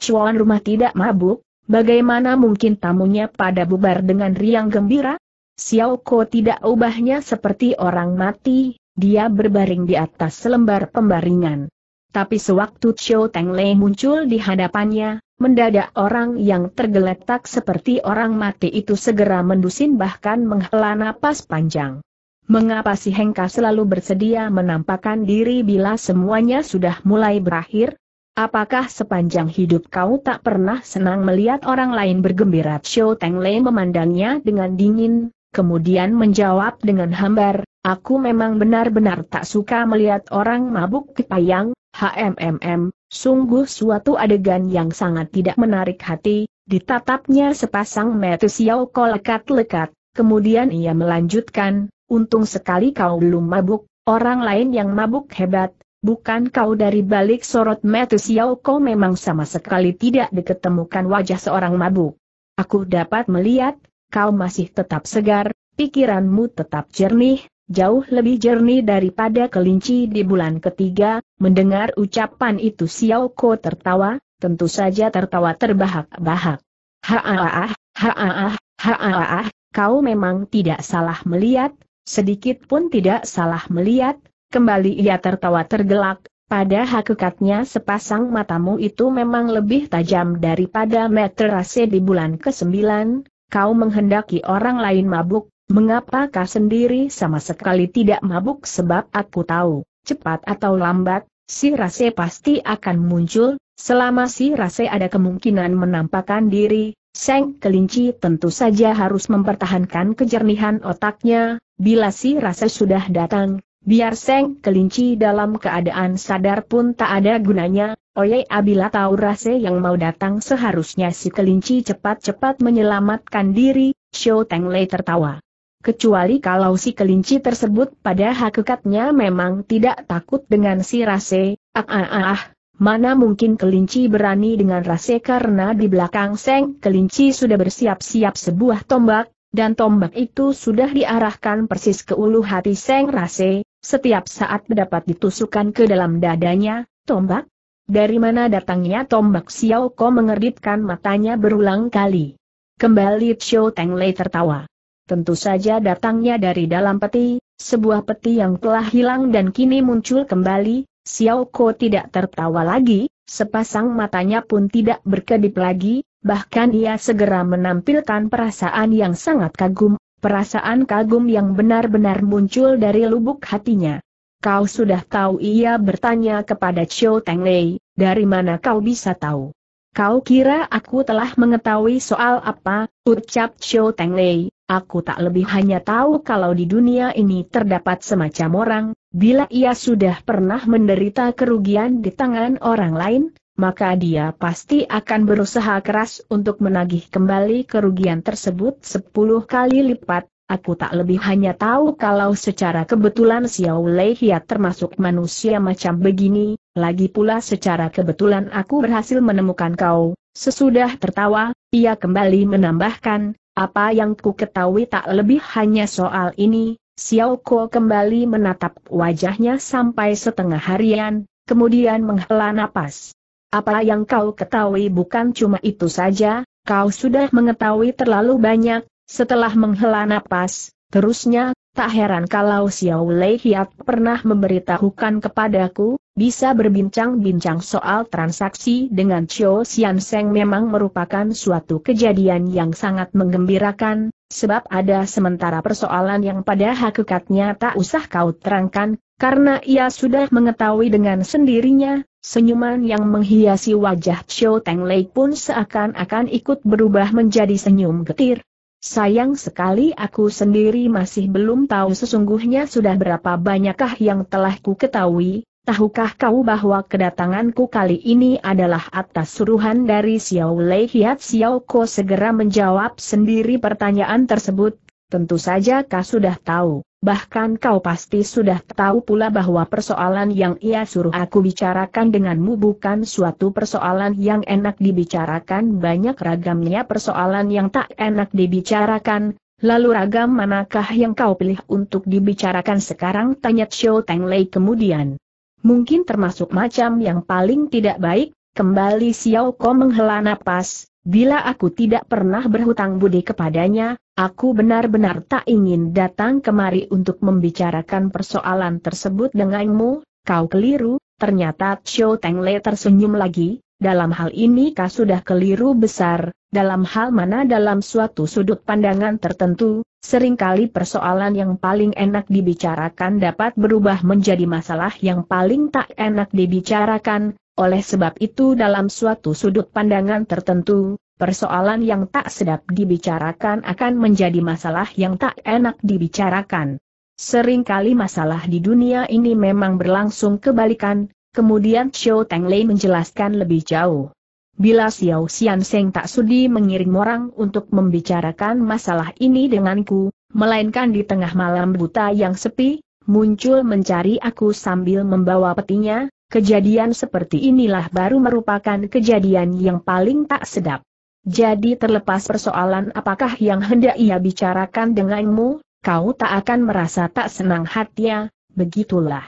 Tuan rumah tidak mabuk, bagaimana mungkin tamunya pada bubar dengan riang gembira? Xiao Ko tidak ubahnya seperti orang mati, dia berbaring di atas selembar pembaringan. Tapi sewaktu Xiao Teng Lei muncul di hadapannya, mendadak orang yang tergeletak seperti orang mati itu segera mendusin bahkan menghela napas panjang. Mengapa si Hengka selalu bersedia menampakkan diri bila semuanya sudah mulai berakhir? Apakah sepanjang hidup kau tak pernah senang melihat orang lain bergembira? Xiao Teng Lei memandangnya dengan dingin, kemudian menjawab dengan hambar, Aku memang benar-benar tak suka melihat orang mabuk kepayang, HMMM, sungguh suatu adegan yang sangat tidak menarik hati, ditatapnya sepasang mata siau kau lekat-lekat, kemudian ia melanjutkan, untung sekali kau belum mabuk, orang lain yang mabuk hebat, bukan kau dari balik sorot mata siau kau memang sama sekali tidak diketemukan wajah seorang mabuk. Aku dapat melihat, kau masih tetap segar, pikiranmu tetap jernih, jauh lebih jernih daripada kelinci di bulan ketiga, mendengar ucapan itu Xiao Ko tertawa, tentu saja tertawa terbahak-bahak. Haaah, haaah, haaah, kau memang tidak salah melihat, sedikit pun tidak salah melihat, kembali ia tertawa tergelak, pada hakikatnya sepasang matamu itu memang lebih tajam daripada meterase di bulan ke-9, kau menghendaki orang lain mabuk, Mengapa Mengapakah sendiri sama sekali tidak mabuk sebab aku tahu, cepat atau lambat, si rase pasti akan muncul, selama si rase ada kemungkinan menampakkan diri, Seng kelinci tentu saja harus mempertahankan kejernihan otaknya, bila si Rase sudah datang, biar Seng kelinci dalam keadaan sadar pun tak ada gunanya, oye abila tahu rase yang mau datang seharusnya si kelinci cepat-cepat menyelamatkan diri, Xiao Teng Lei tertawa kecuali kalau si kelinci tersebut pada hakikatnya memang tidak takut dengan si Rase, ah, ah ah ah, mana mungkin kelinci berani dengan Rase karena di belakang seng kelinci sudah bersiap-siap sebuah tombak, dan tombak itu sudah diarahkan persis ke ulu hati seng Rase, setiap saat dapat ditusukkan ke dalam dadanya, tombak? Dari mana datangnya tombak Xiao Ko mengerditkan matanya berulang kali. Kembali Xiao Teng Lei tertawa. Tentu saja datangnya dari dalam peti, sebuah peti yang telah hilang dan kini muncul kembali, Xiao Ko tidak tertawa lagi, sepasang matanya pun tidak berkedip lagi, bahkan ia segera menampilkan perasaan yang sangat kagum, perasaan kagum yang benar-benar muncul dari lubuk hatinya. Kau sudah tahu ia bertanya kepada Chiu Teng Lei, dari mana kau bisa tahu? Kau kira aku telah mengetahui soal apa, ucap Chiu Teng Lei, Aku tak lebih hanya tahu kalau di dunia ini terdapat semacam orang, bila ia sudah pernah menderita kerugian di tangan orang lain, maka dia pasti akan berusaha keras untuk menagih kembali kerugian tersebut 10 kali lipat. Aku tak lebih hanya tahu kalau secara kebetulan Xiao Lei Hia termasuk manusia macam begini, lagi pula secara kebetulan aku berhasil menemukan kau. Sesudah tertawa, ia kembali menambahkan, apa yang ku ketahui tak lebih hanya soal ini, Xiao Ko kembali menatap wajahnya sampai setengah harian, kemudian menghela napas. Apa yang kau ketahui bukan cuma itu saja, kau sudah mengetahui terlalu banyak, setelah menghela napas, terusnya Tak heran kalau Xiao Lei Hiat pernah memberitahukan kepadaku, bisa berbincang-bincang soal transaksi dengan Chio Xian Seng memang merupakan suatu kejadian yang sangat menggembirakan, sebab ada sementara persoalan yang pada hakikatnya tak usah kau terangkan, karena ia sudah mengetahui dengan sendirinya, senyuman yang menghiasi wajah Chio Teng Lei pun seakan-akan ikut berubah menjadi senyum getir, Sayang sekali aku sendiri masih belum tahu sesungguhnya sudah berapa banyakkah yang telah ku ketahui, tahukah kau bahwa kedatanganku kali ini adalah atas suruhan dari Xiao Lei Hiat Xiao Ko segera menjawab sendiri pertanyaan tersebut, tentu saja kau sudah tahu. Bahkan kau pasti sudah tahu pula bahwa persoalan yang ia suruh aku bicarakan denganmu bukan suatu persoalan yang enak dibicarakan banyak ragamnya persoalan yang tak enak dibicarakan, lalu ragam manakah yang kau pilih untuk dibicarakan sekarang tanya Xiao Teng Lei kemudian. Mungkin termasuk macam yang paling tidak baik, kembali Xiao Ko menghela napas, Bila aku tidak pernah berhutang budi kepadanya, aku benar-benar tak ingin datang kemari untuk membicarakan persoalan tersebut denganmu, kau keliru, ternyata Xiao Le tersenyum lagi, dalam hal ini kau sudah keliru besar, dalam hal mana dalam suatu sudut pandangan tertentu, seringkali persoalan yang paling enak dibicarakan dapat berubah menjadi masalah yang paling tak enak dibicarakan, oleh sebab itu dalam suatu sudut pandangan tertentu, persoalan yang tak sedap dibicarakan akan menjadi masalah yang tak enak dibicarakan. Seringkali masalah di dunia ini memang berlangsung kebalikan, kemudian Xiao Lei menjelaskan lebih jauh. Bila Xiao Xian Seng tak sudi mengirim orang untuk membicarakan masalah ini denganku, melainkan di tengah malam buta yang sepi, muncul mencari aku sambil membawa petinya, Kejadian seperti inilah baru merupakan kejadian yang paling tak sedap. Jadi terlepas persoalan apakah yang hendak ia bicarakan denganmu, kau tak akan merasa tak senang hatinya, begitulah.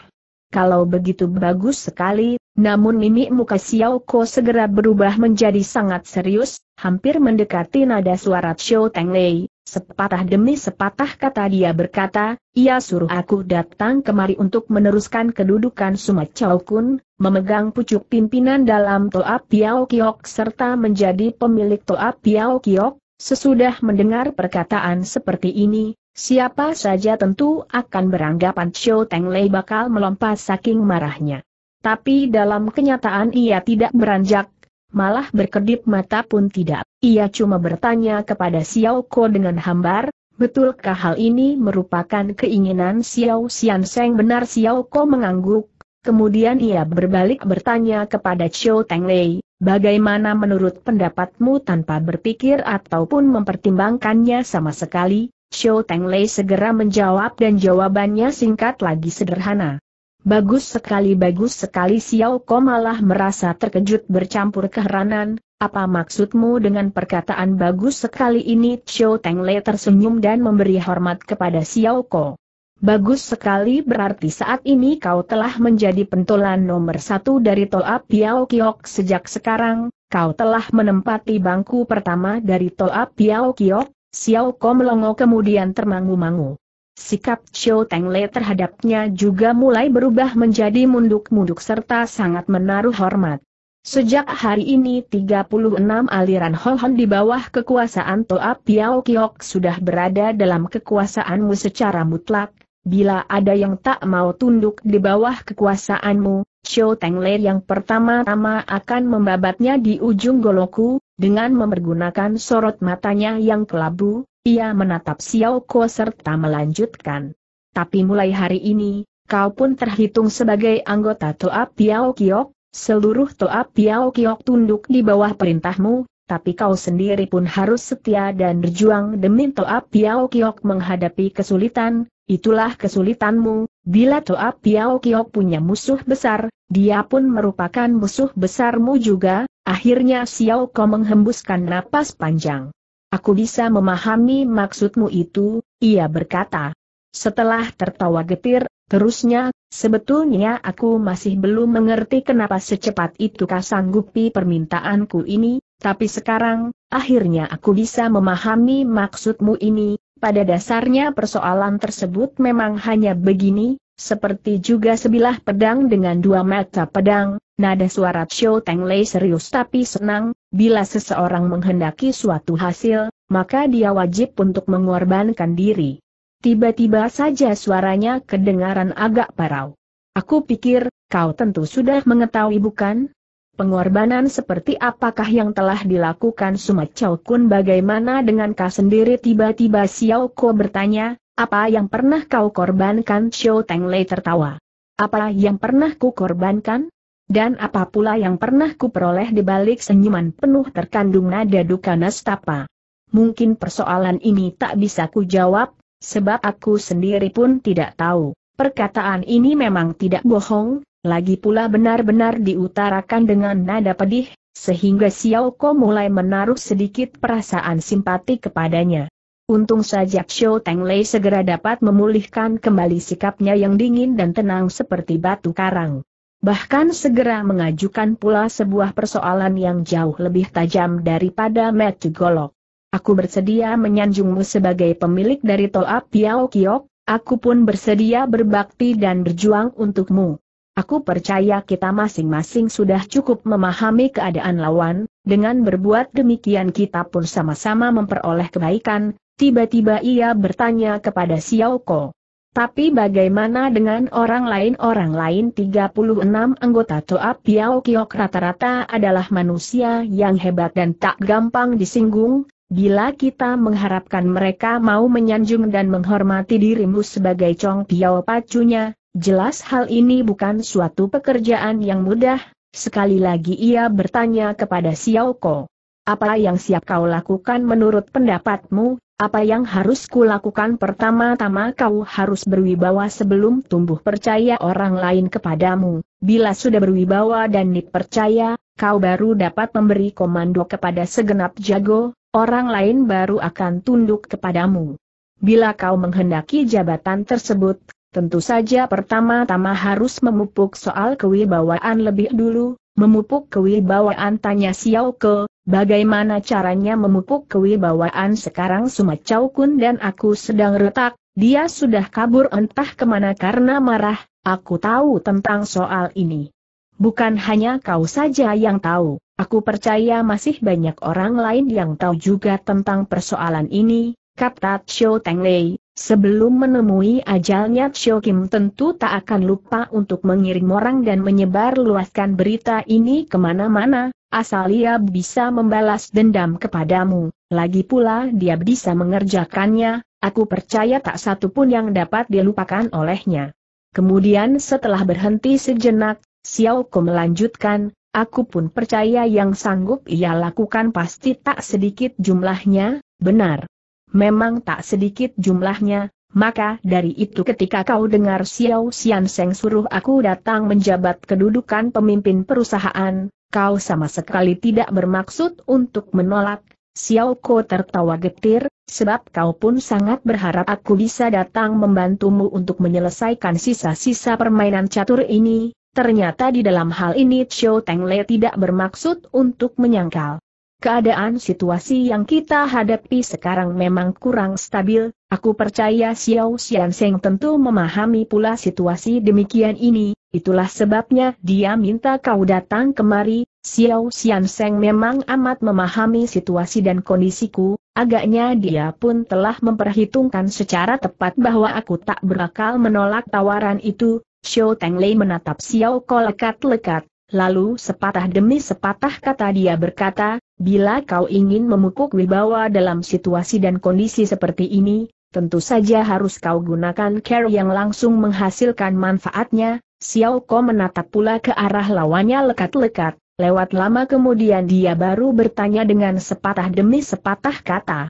Kalau begitu bagus sekali, namun mimik muka Xiao Ko segera berubah menjadi sangat serius, hampir mendekati nada suara Xiao Teng Lei, Sepatah demi sepatah kata dia berkata, ia suruh aku datang kemari untuk meneruskan kedudukan Sumat Chow Kun, memegang pucuk pimpinan dalam Toa Piao Kiok serta menjadi pemilik Toa Piao Kiok, sesudah mendengar perkataan seperti ini, siapa saja tentu akan beranggapan Chow Teng Lei bakal melompat saking marahnya. Tapi dalam kenyataan ia tidak beranjak malah berkedip mata pun tidak. Ia cuma bertanya kepada Xiao Ko dengan hambar, betulkah hal ini merupakan keinginan Xiao Xian Seng? Benar Xiao Ko mengangguk, kemudian ia berbalik bertanya kepada Chiu Teng Lei, bagaimana menurut pendapatmu tanpa berpikir ataupun mempertimbangkannya sama sekali? Xiao Teng Lei segera menjawab dan jawabannya singkat lagi sederhana. Bagus sekali bagus sekali Xiao Ko malah merasa terkejut bercampur keheranan, apa maksudmu dengan perkataan bagus sekali ini Xiao Le tersenyum dan memberi hormat kepada Xiao Ko. Bagus sekali berarti saat ini kau telah menjadi pentolan nomor satu dari Toa Piao Kiok sejak sekarang, kau telah menempati bangku pertama dari Toa Piao Kiok, Xiao Ko melongo kemudian termangu-mangu. Sikap Chiu Teng Le terhadapnya juga mulai berubah menjadi munduk-munduk serta sangat menaruh hormat. Sejak hari ini 36 aliran Hohon di bawah kekuasaan Toa Piao Kiok sudah berada dalam kekuasaanmu secara mutlak, bila ada yang tak mau tunduk di bawah kekuasaanmu, Xiao Tengler yang pertama-tama akan membabatnya di ujung goloku, dengan mempergunakan sorot matanya yang kelabu, ia menatap Xiao Ko serta melanjutkan. Tapi mulai hari ini, kau pun terhitung sebagai anggota Toa Piao Kiok, seluruh Toa Piao Kiok tunduk di bawah perintahmu, tapi kau sendiri pun harus setia dan berjuang demi Toa Piao Kiok menghadapi kesulitan, itulah kesulitanmu, bila Toa Piao Kiok punya musuh besar, dia pun merupakan musuh besarmu juga, akhirnya Xiao Ko menghembuskan napas panjang. Aku bisa memahami maksudmu itu, ia berkata. Setelah tertawa getir, terusnya, sebetulnya aku masih belum mengerti kenapa secepat itu kau sanggupi permintaanku ini, tapi sekarang, akhirnya aku bisa memahami maksudmu ini, pada dasarnya persoalan tersebut memang hanya begini, seperti juga sebilah pedang dengan dua mata pedang, nada suara Xiao Teng Lei serius tapi senang, bila seseorang menghendaki suatu hasil, maka dia wajib untuk mengorbankan diri. Tiba-tiba saja suaranya kedengaran agak parau. Aku pikir, kau tentu sudah mengetahui bukan? Pengorbanan seperti apakah yang telah dilakukan Suma Chow Kun bagaimana dengan kau sendiri tiba-tiba Xiao Ko bertanya, apa yang pernah kau korbankan? Xiao Teng Lei tertawa. Apa yang pernah ku korbankan? Dan apa pula yang pernah ku peroleh di balik senyuman penuh terkandung nada duka nastapa? Mungkin persoalan ini tak bisa ku jawab, sebab aku sendiri pun tidak tahu. Perkataan ini memang tidak bohong, lagi pula benar-benar diutarakan dengan nada pedih, sehingga Xiao Ko mulai menaruh sedikit perasaan simpati kepadanya. Untung saja Xiao Teng Lei segera dapat memulihkan kembali sikapnya yang dingin dan tenang seperti batu karang. Bahkan segera mengajukan pula sebuah persoalan yang jauh lebih tajam daripada Matthew Golok. Aku bersedia menyanjungmu sebagai pemilik dari Toa Piao Kiok, aku pun bersedia berbakti dan berjuang untukmu. Aku percaya kita masing-masing sudah cukup memahami keadaan lawan, dengan berbuat demikian kita pun sama-sama memperoleh kebaikan, Tiba-tiba ia bertanya kepada Xiao Ko. Tapi bagaimana dengan orang lain? Orang lain 36 anggota Toa Piao Kiok rata-rata adalah manusia yang hebat dan tak gampang disinggung, bila kita mengharapkan mereka mau menyanjung dan menghormati dirimu sebagai Chong Piao pacunya, jelas hal ini bukan suatu pekerjaan yang mudah, sekali lagi ia bertanya kepada Xiao Ko. Apa yang siap kau lakukan menurut pendapatmu, apa yang harus kulakukan pertama-tama kau harus berwibawa sebelum tumbuh percaya orang lain kepadamu. Bila sudah berwibawa dan dipercaya, kau baru dapat memberi komando kepada segenap jago, orang lain baru akan tunduk kepadamu. Bila kau menghendaki jabatan tersebut, tentu saja pertama-tama harus memupuk soal kewibawaan lebih dulu, Memupuk kewibawaan tanya Xiao Ke, bagaimana caranya memupuk kewibawaan sekarang Suma Chow Kun dan aku sedang retak, dia sudah kabur entah kemana karena marah, aku tahu tentang soal ini. Bukan hanya kau saja yang tahu, aku percaya masih banyak orang lain yang tahu juga tentang persoalan ini, kata Xiao Teng Lei, Sebelum menemui ajalnya Chio Kim tentu tak akan lupa untuk mengirim orang dan menyebar luaskan berita ini kemana-mana, asal ia bisa membalas dendam kepadamu. Lagi pula dia bisa mengerjakannya, aku percaya tak satu pun yang dapat dilupakan olehnya. Kemudian setelah berhenti sejenak, Xiao Ku melanjutkan, aku pun percaya yang sanggup ia lakukan pasti tak sedikit jumlahnya, benar memang tak sedikit jumlahnya, maka dari itu ketika kau dengar Xiao Xian Seng suruh aku datang menjabat kedudukan pemimpin perusahaan, kau sama sekali tidak bermaksud untuk menolak. Xiao Ko tertawa getir, sebab kau pun sangat berharap aku bisa datang membantumu untuk menyelesaikan sisa-sisa permainan catur ini. Ternyata di dalam hal ini Xiao Le tidak bermaksud untuk menyangkal. Keadaan situasi yang kita hadapi sekarang memang kurang stabil, aku percaya Xiao Xianseng tentu memahami pula situasi demikian ini, itulah sebabnya dia minta kau datang kemari, Xiao Xianseng memang amat memahami situasi dan kondisiku, agaknya dia pun telah memperhitungkan secara tepat bahwa aku tak berakal menolak tawaran itu, Xiao Lei menatap Xiao Ko lekat-lekat, Lalu sepatah demi sepatah kata dia berkata, bila kau ingin memupuk wibawa dalam situasi dan kondisi seperti ini, tentu saja harus kau gunakan care yang langsung menghasilkan manfaatnya. Xiao Ko menatap pula ke arah lawannya lekat-lekat, lewat lama kemudian dia baru bertanya dengan sepatah demi sepatah kata.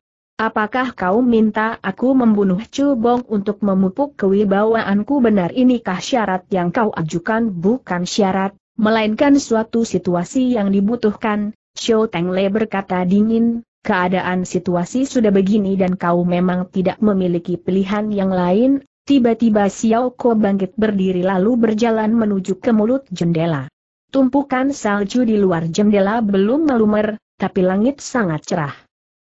Apakah kau minta aku membunuh Chu Bong untuk memupuk kewibawaanku benar inikah syarat yang kau ajukan bukan syarat, melainkan suatu situasi yang dibutuhkan, Xiao Tengle berkata dingin, keadaan situasi sudah begini dan kau memang tidak memiliki pilihan yang lain, tiba-tiba Xiao Ko bangkit berdiri lalu berjalan menuju ke mulut jendela. Tumpukan salju di luar jendela belum melumer, tapi langit sangat cerah.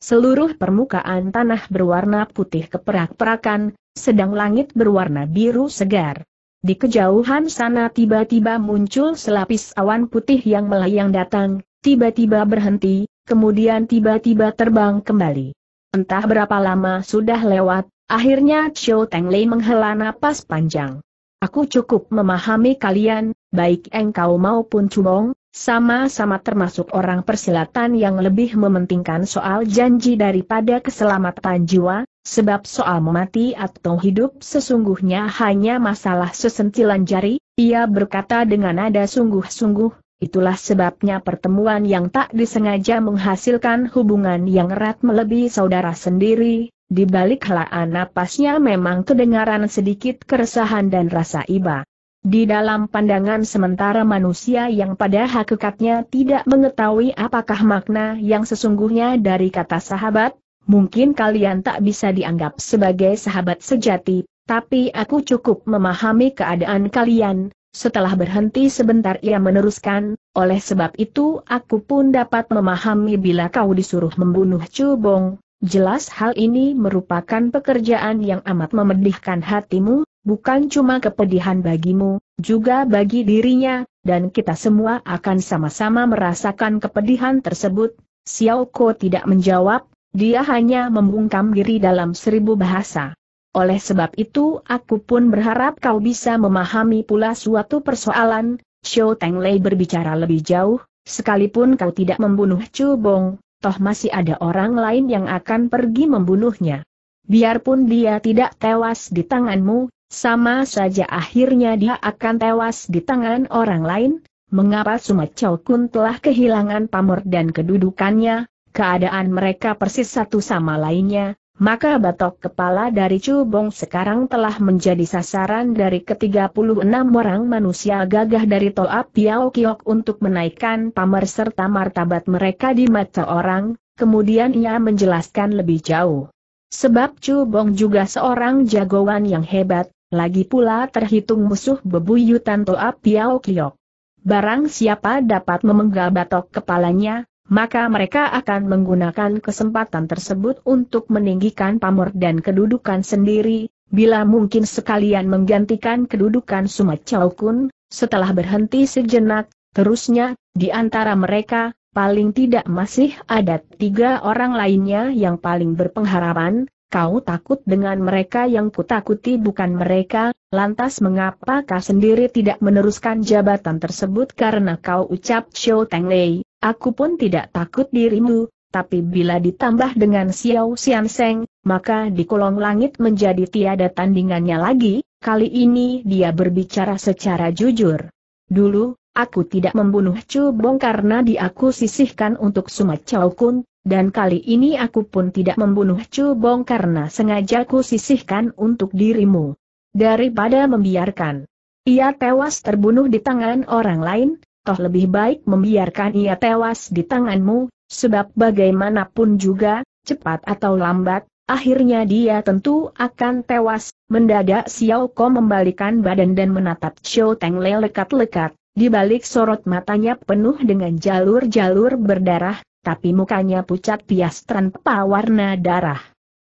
Seluruh permukaan tanah berwarna putih keperak-perakan, sedang langit berwarna biru segar. Di kejauhan sana tiba-tiba muncul selapis awan putih yang melayang datang, tiba-tiba berhenti, kemudian tiba-tiba terbang kembali. Entah berapa lama sudah lewat, akhirnya Teng Lei menghela napas panjang. Aku cukup memahami kalian, baik engkau maupun Cubong, sama-sama termasuk orang persilatan yang lebih mementingkan soal janji daripada keselamatan jiwa, Sebab soal mati atau hidup sesungguhnya hanya masalah sesentilan jari, ia berkata dengan nada sungguh-sungguh, itulah sebabnya pertemuan yang tak disengaja menghasilkan hubungan yang erat melebihi saudara sendiri, di balik helaan napasnya memang kedengaran sedikit keresahan dan rasa iba. Di dalam pandangan sementara manusia yang pada hakikatnya tidak mengetahui apakah makna yang sesungguhnya dari kata sahabat, Mungkin kalian tak bisa dianggap sebagai sahabat sejati, tapi aku cukup memahami keadaan kalian. Setelah berhenti sebentar ia meneruskan, oleh sebab itu aku pun dapat memahami bila kau disuruh membunuh Cubong. Jelas hal ini merupakan pekerjaan yang amat memedihkan hatimu, bukan cuma kepedihan bagimu, juga bagi dirinya, dan kita semua akan sama-sama merasakan kepedihan tersebut. Xiao Ko tidak menjawab, dia hanya membungkam diri dalam seribu bahasa. Oleh sebab itu aku pun berharap kau bisa memahami pula suatu persoalan, Xiao Lei berbicara lebih jauh, sekalipun kau tidak membunuh Chu Bong, toh masih ada orang lain yang akan pergi membunuhnya. Biarpun dia tidak tewas di tanganmu, sama saja akhirnya dia akan tewas di tangan orang lain, mengapa Sumacau Kun telah kehilangan pamor dan kedudukannya, keadaan mereka persis satu sama lainnya, maka batok kepala dari Cubong sekarang telah menjadi sasaran dari ke-36 orang manusia gagah dari Toa Piao Kiok untuk menaikkan pamer serta martabat mereka di mata orang, kemudian ia menjelaskan lebih jauh. Sebab Cubong juga seorang jagoan yang hebat, lagi pula terhitung musuh bebuyutan Toa Piao Kiok. Barang siapa dapat memenggal batok kepalanya, maka mereka akan menggunakan kesempatan tersebut untuk meninggikan pamor dan kedudukan sendiri, bila mungkin sekalian menggantikan kedudukan Sumat Chow Kun, setelah berhenti sejenak, terusnya, di antara mereka, paling tidak masih ada tiga orang lainnya yang paling berpengharapan, kau takut dengan mereka yang kutakuti bukan mereka, lantas mengapa kau sendiri tidak meneruskan jabatan tersebut karena kau ucap Chow Teng Lei, Aku pun tidak takut dirimu, tapi bila ditambah dengan Xiao Xian Seng, maka di kolong langit menjadi tiada tandingannya lagi, kali ini dia berbicara secara jujur. Dulu, aku tidak membunuh Chu Bong karena aku sisihkan untuk Sumat Chow Kun, dan kali ini aku pun tidak membunuh Chu Bong karena sengaja aku sisihkan untuk dirimu. Daripada membiarkan ia tewas terbunuh di tangan orang lain, toh lebih baik membiarkan ia tewas di tanganmu, sebab bagaimanapun juga, cepat atau lambat, akhirnya dia tentu akan tewas. Mendadak Xiao Ko membalikan badan dan menatap Xiao Teng Le lekat-lekat, di balik sorot matanya penuh dengan jalur-jalur berdarah, tapi mukanya pucat pias tanpa warna darah.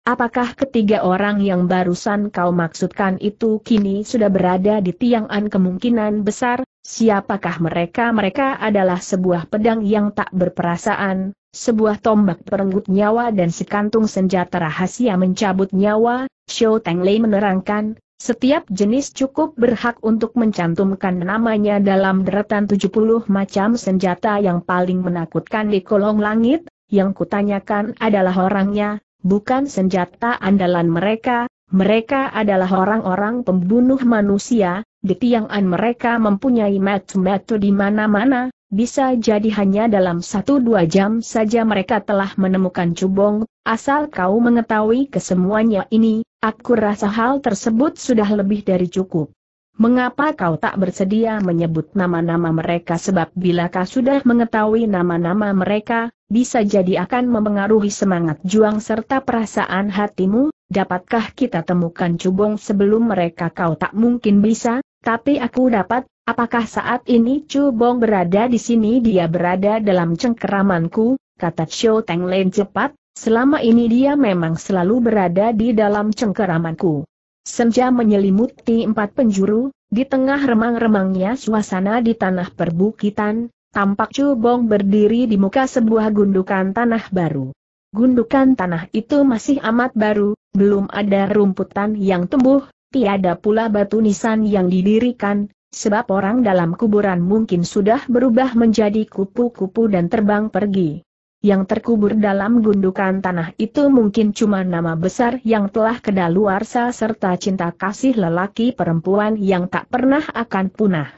Apakah ketiga orang yang barusan kau maksudkan itu kini sudah berada di Tiang'an kemungkinan besar, siapakah mereka? Mereka adalah sebuah pedang yang tak berperasaan, sebuah tombak perenggut nyawa dan sekantung senjata rahasia mencabut nyawa, Xiao Lei menerangkan, setiap jenis cukup berhak untuk mencantumkan namanya dalam deretan 70 macam senjata yang paling menakutkan di kolong langit, yang kutanyakan adalah orangnya, bukan senjata andalan mereka, mereka adalah orang-orang pembunuh manusia, di tiangan mereka mempunyai metu-metu di mana-mana, bisa jadi hanya dalam satu dua jam saja mereka telah menemukan cubong, asal kau mengetahui kesemuanya ini, aku rasa hal tersebut sudah lebih dari cukup. Mengapa kau tak bersedia menyebut nama-nama mereka sebab bila kau sudah mengetahui nama-nama mereka, bisa jadi akan mempengaruhi semangat juang serta perasaan hatimu, dapatkah kita temukan cubong sebelum mereka kau tak mungkin bisa, tapi aku dapat, apakah saat ini cubong berada di sini dia berada dalam cengkeramanku, kata Xiao Teng Lin cepat, selama ini dia memang selalu berada di dalam cengkeramanku. Senja menyelimuti empat penjuru, di tengah remang-remangnya suasana di tanah perbukitan, Tampak Cubong berdiri di muka sebuah gundukan tanah baru. Gundukan tanah itu masih amat baru, belum ada rumputan yang tumbuh, tiada pula batu nisan yang didirikan, sebab orang dalam kuburan mungkin sudah berubah menjadi kupu-kupu dan terbang pergi. Yang terkubur dalam gundukan tanah itu mungkin cuma nama besar yang telah kedaluarsa serta cinta kasih lelaki perempuan yang tak pernah akan punah.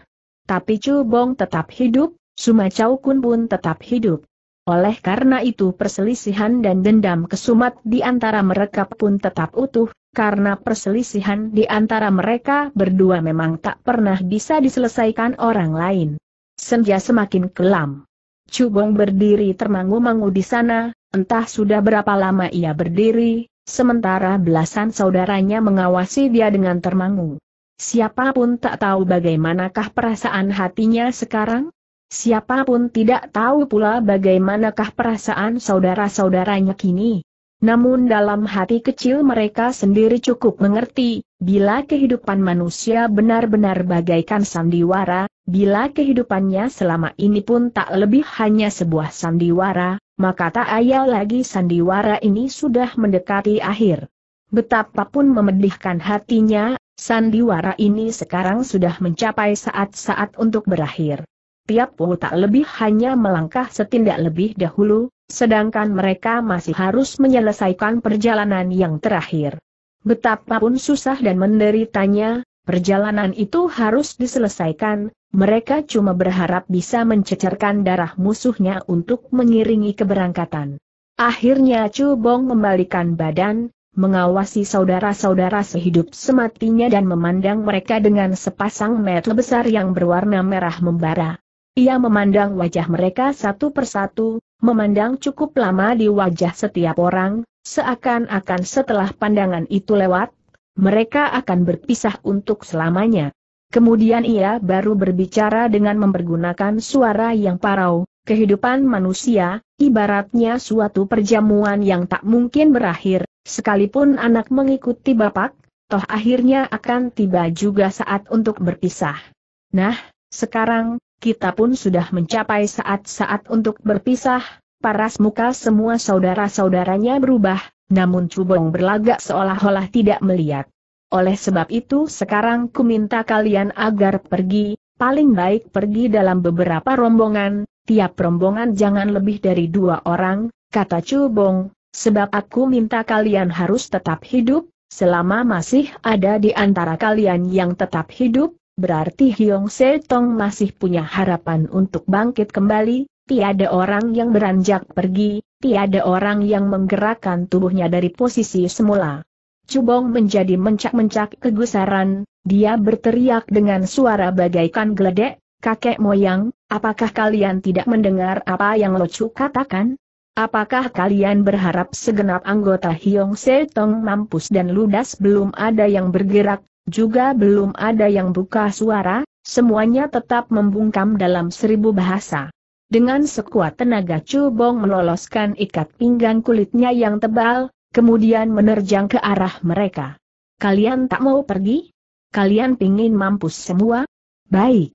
Tapi Cubong tetap hidup, Sumacau Kun pun tetap hidup. Oleh karena itu perselisihan dan dendam kesumat di antara mereka pun tetap utuh, karena perselisihan di antara mereka berdua memang tak pernah bisa diselesaikan orang lain. Senja semakin kelam. Cubong berdiri termangu-mangu di sana, entah sudah berapa lama ia berdiri, sementara belasan saudaranya mengawasi dia dengan termangu. Siapapun tak tahu bagaimanakah perasaan hatinya sekarang? Siapapun tidak tahu pula bagaimanakah perasaan saudara-saudaranya kini. Namun dalam hati kecil mereka sendiri cukup mengerti, bila kehidupan manusia benar-benar bagaikan sandiwara, bila kehidupannya selama ini pun tak lebih hanya sebuah sandiwara, maka tak ayal lagi sandiwara ini sudah mendekati akhir. Betapapun memedihkan hatinya, sandiwara ini sekarang sudah mencapai saat-saat untuk berakhir. Piapu tak lebih hanya melangkah setindak lebih dahulu, sedangkan mereka masih harus menyelesaikan perjalanan yang terakhir. Betapapun susah dan menderitanya, perjalanan itu harus diselesaikan, mereka cuma berharap bisa mencecerkan darah musuhnya untuk mengiringi keberangkatan. Akhirnya Chu Bong membalikan badan, mengawasi saudara-saudara sehidup sematinya dan memandang mereka dengan sepasang mata besar yang berwarna merah membara. Ia memandang wajah mereka satu persatu, memandang cukup lama di wajah setiap orang, seakan-akan setelah pandangan itu lewat, mereka akan berpisah untuk selamanya. Kemudian ia baru berbicara dengan mempergunakan suara yang parau, kehidupan manusia, ibaratnya suatu perjamuan yang tak mungkin berakhir, sekalipun anak mengikuti bapak, toh akhirnya akan tiba juga saat untuk berpisah. Nah, sekarang, kita pun sudah mencapai saat-saat untuk berpisah, paras muka semua saudara-saudaranya berubah, namun Cubong berlagak seolah-olah tidak melihat. Oleh sebab itu sekarang ku minta kalian agar pergi, paling baik pergi dalam beberapa rombongan, tiap rombongan jangan lebih dari dua orang, kata Cubong, sebab aku minta kalian harus tetap hidup, selama masih ada di antara kalian yang tetap hidup, berarti Hyong Se Tong masih punya harapan untuk bangkit kembali, tiada orang yang beranjak pergi, tiada orang yang menggerakkan tubuhnya dari posisi semula. Cubong menjadi mencak-mencak kegusaran, dia berteriak dengan suara bagaikan geledek, kakek moyang, apakah kalian tidak mendengar apa yang Locu katakan? Apakah kalian berharap segenap anggota Hyong Se Tong mampus dan ludas belum ada yang bergerak, juga belum ada yang buka suara, semuanya tetap membungkam dalam seribu bahasa. Dengan sekuat tenaga Cubong meloloskan ikat pinggang kulitnya yang tebal, kemudian menerjang ke arah mereka. Kalian tak mau pergi? Kalian pingin mampus semua? Baik.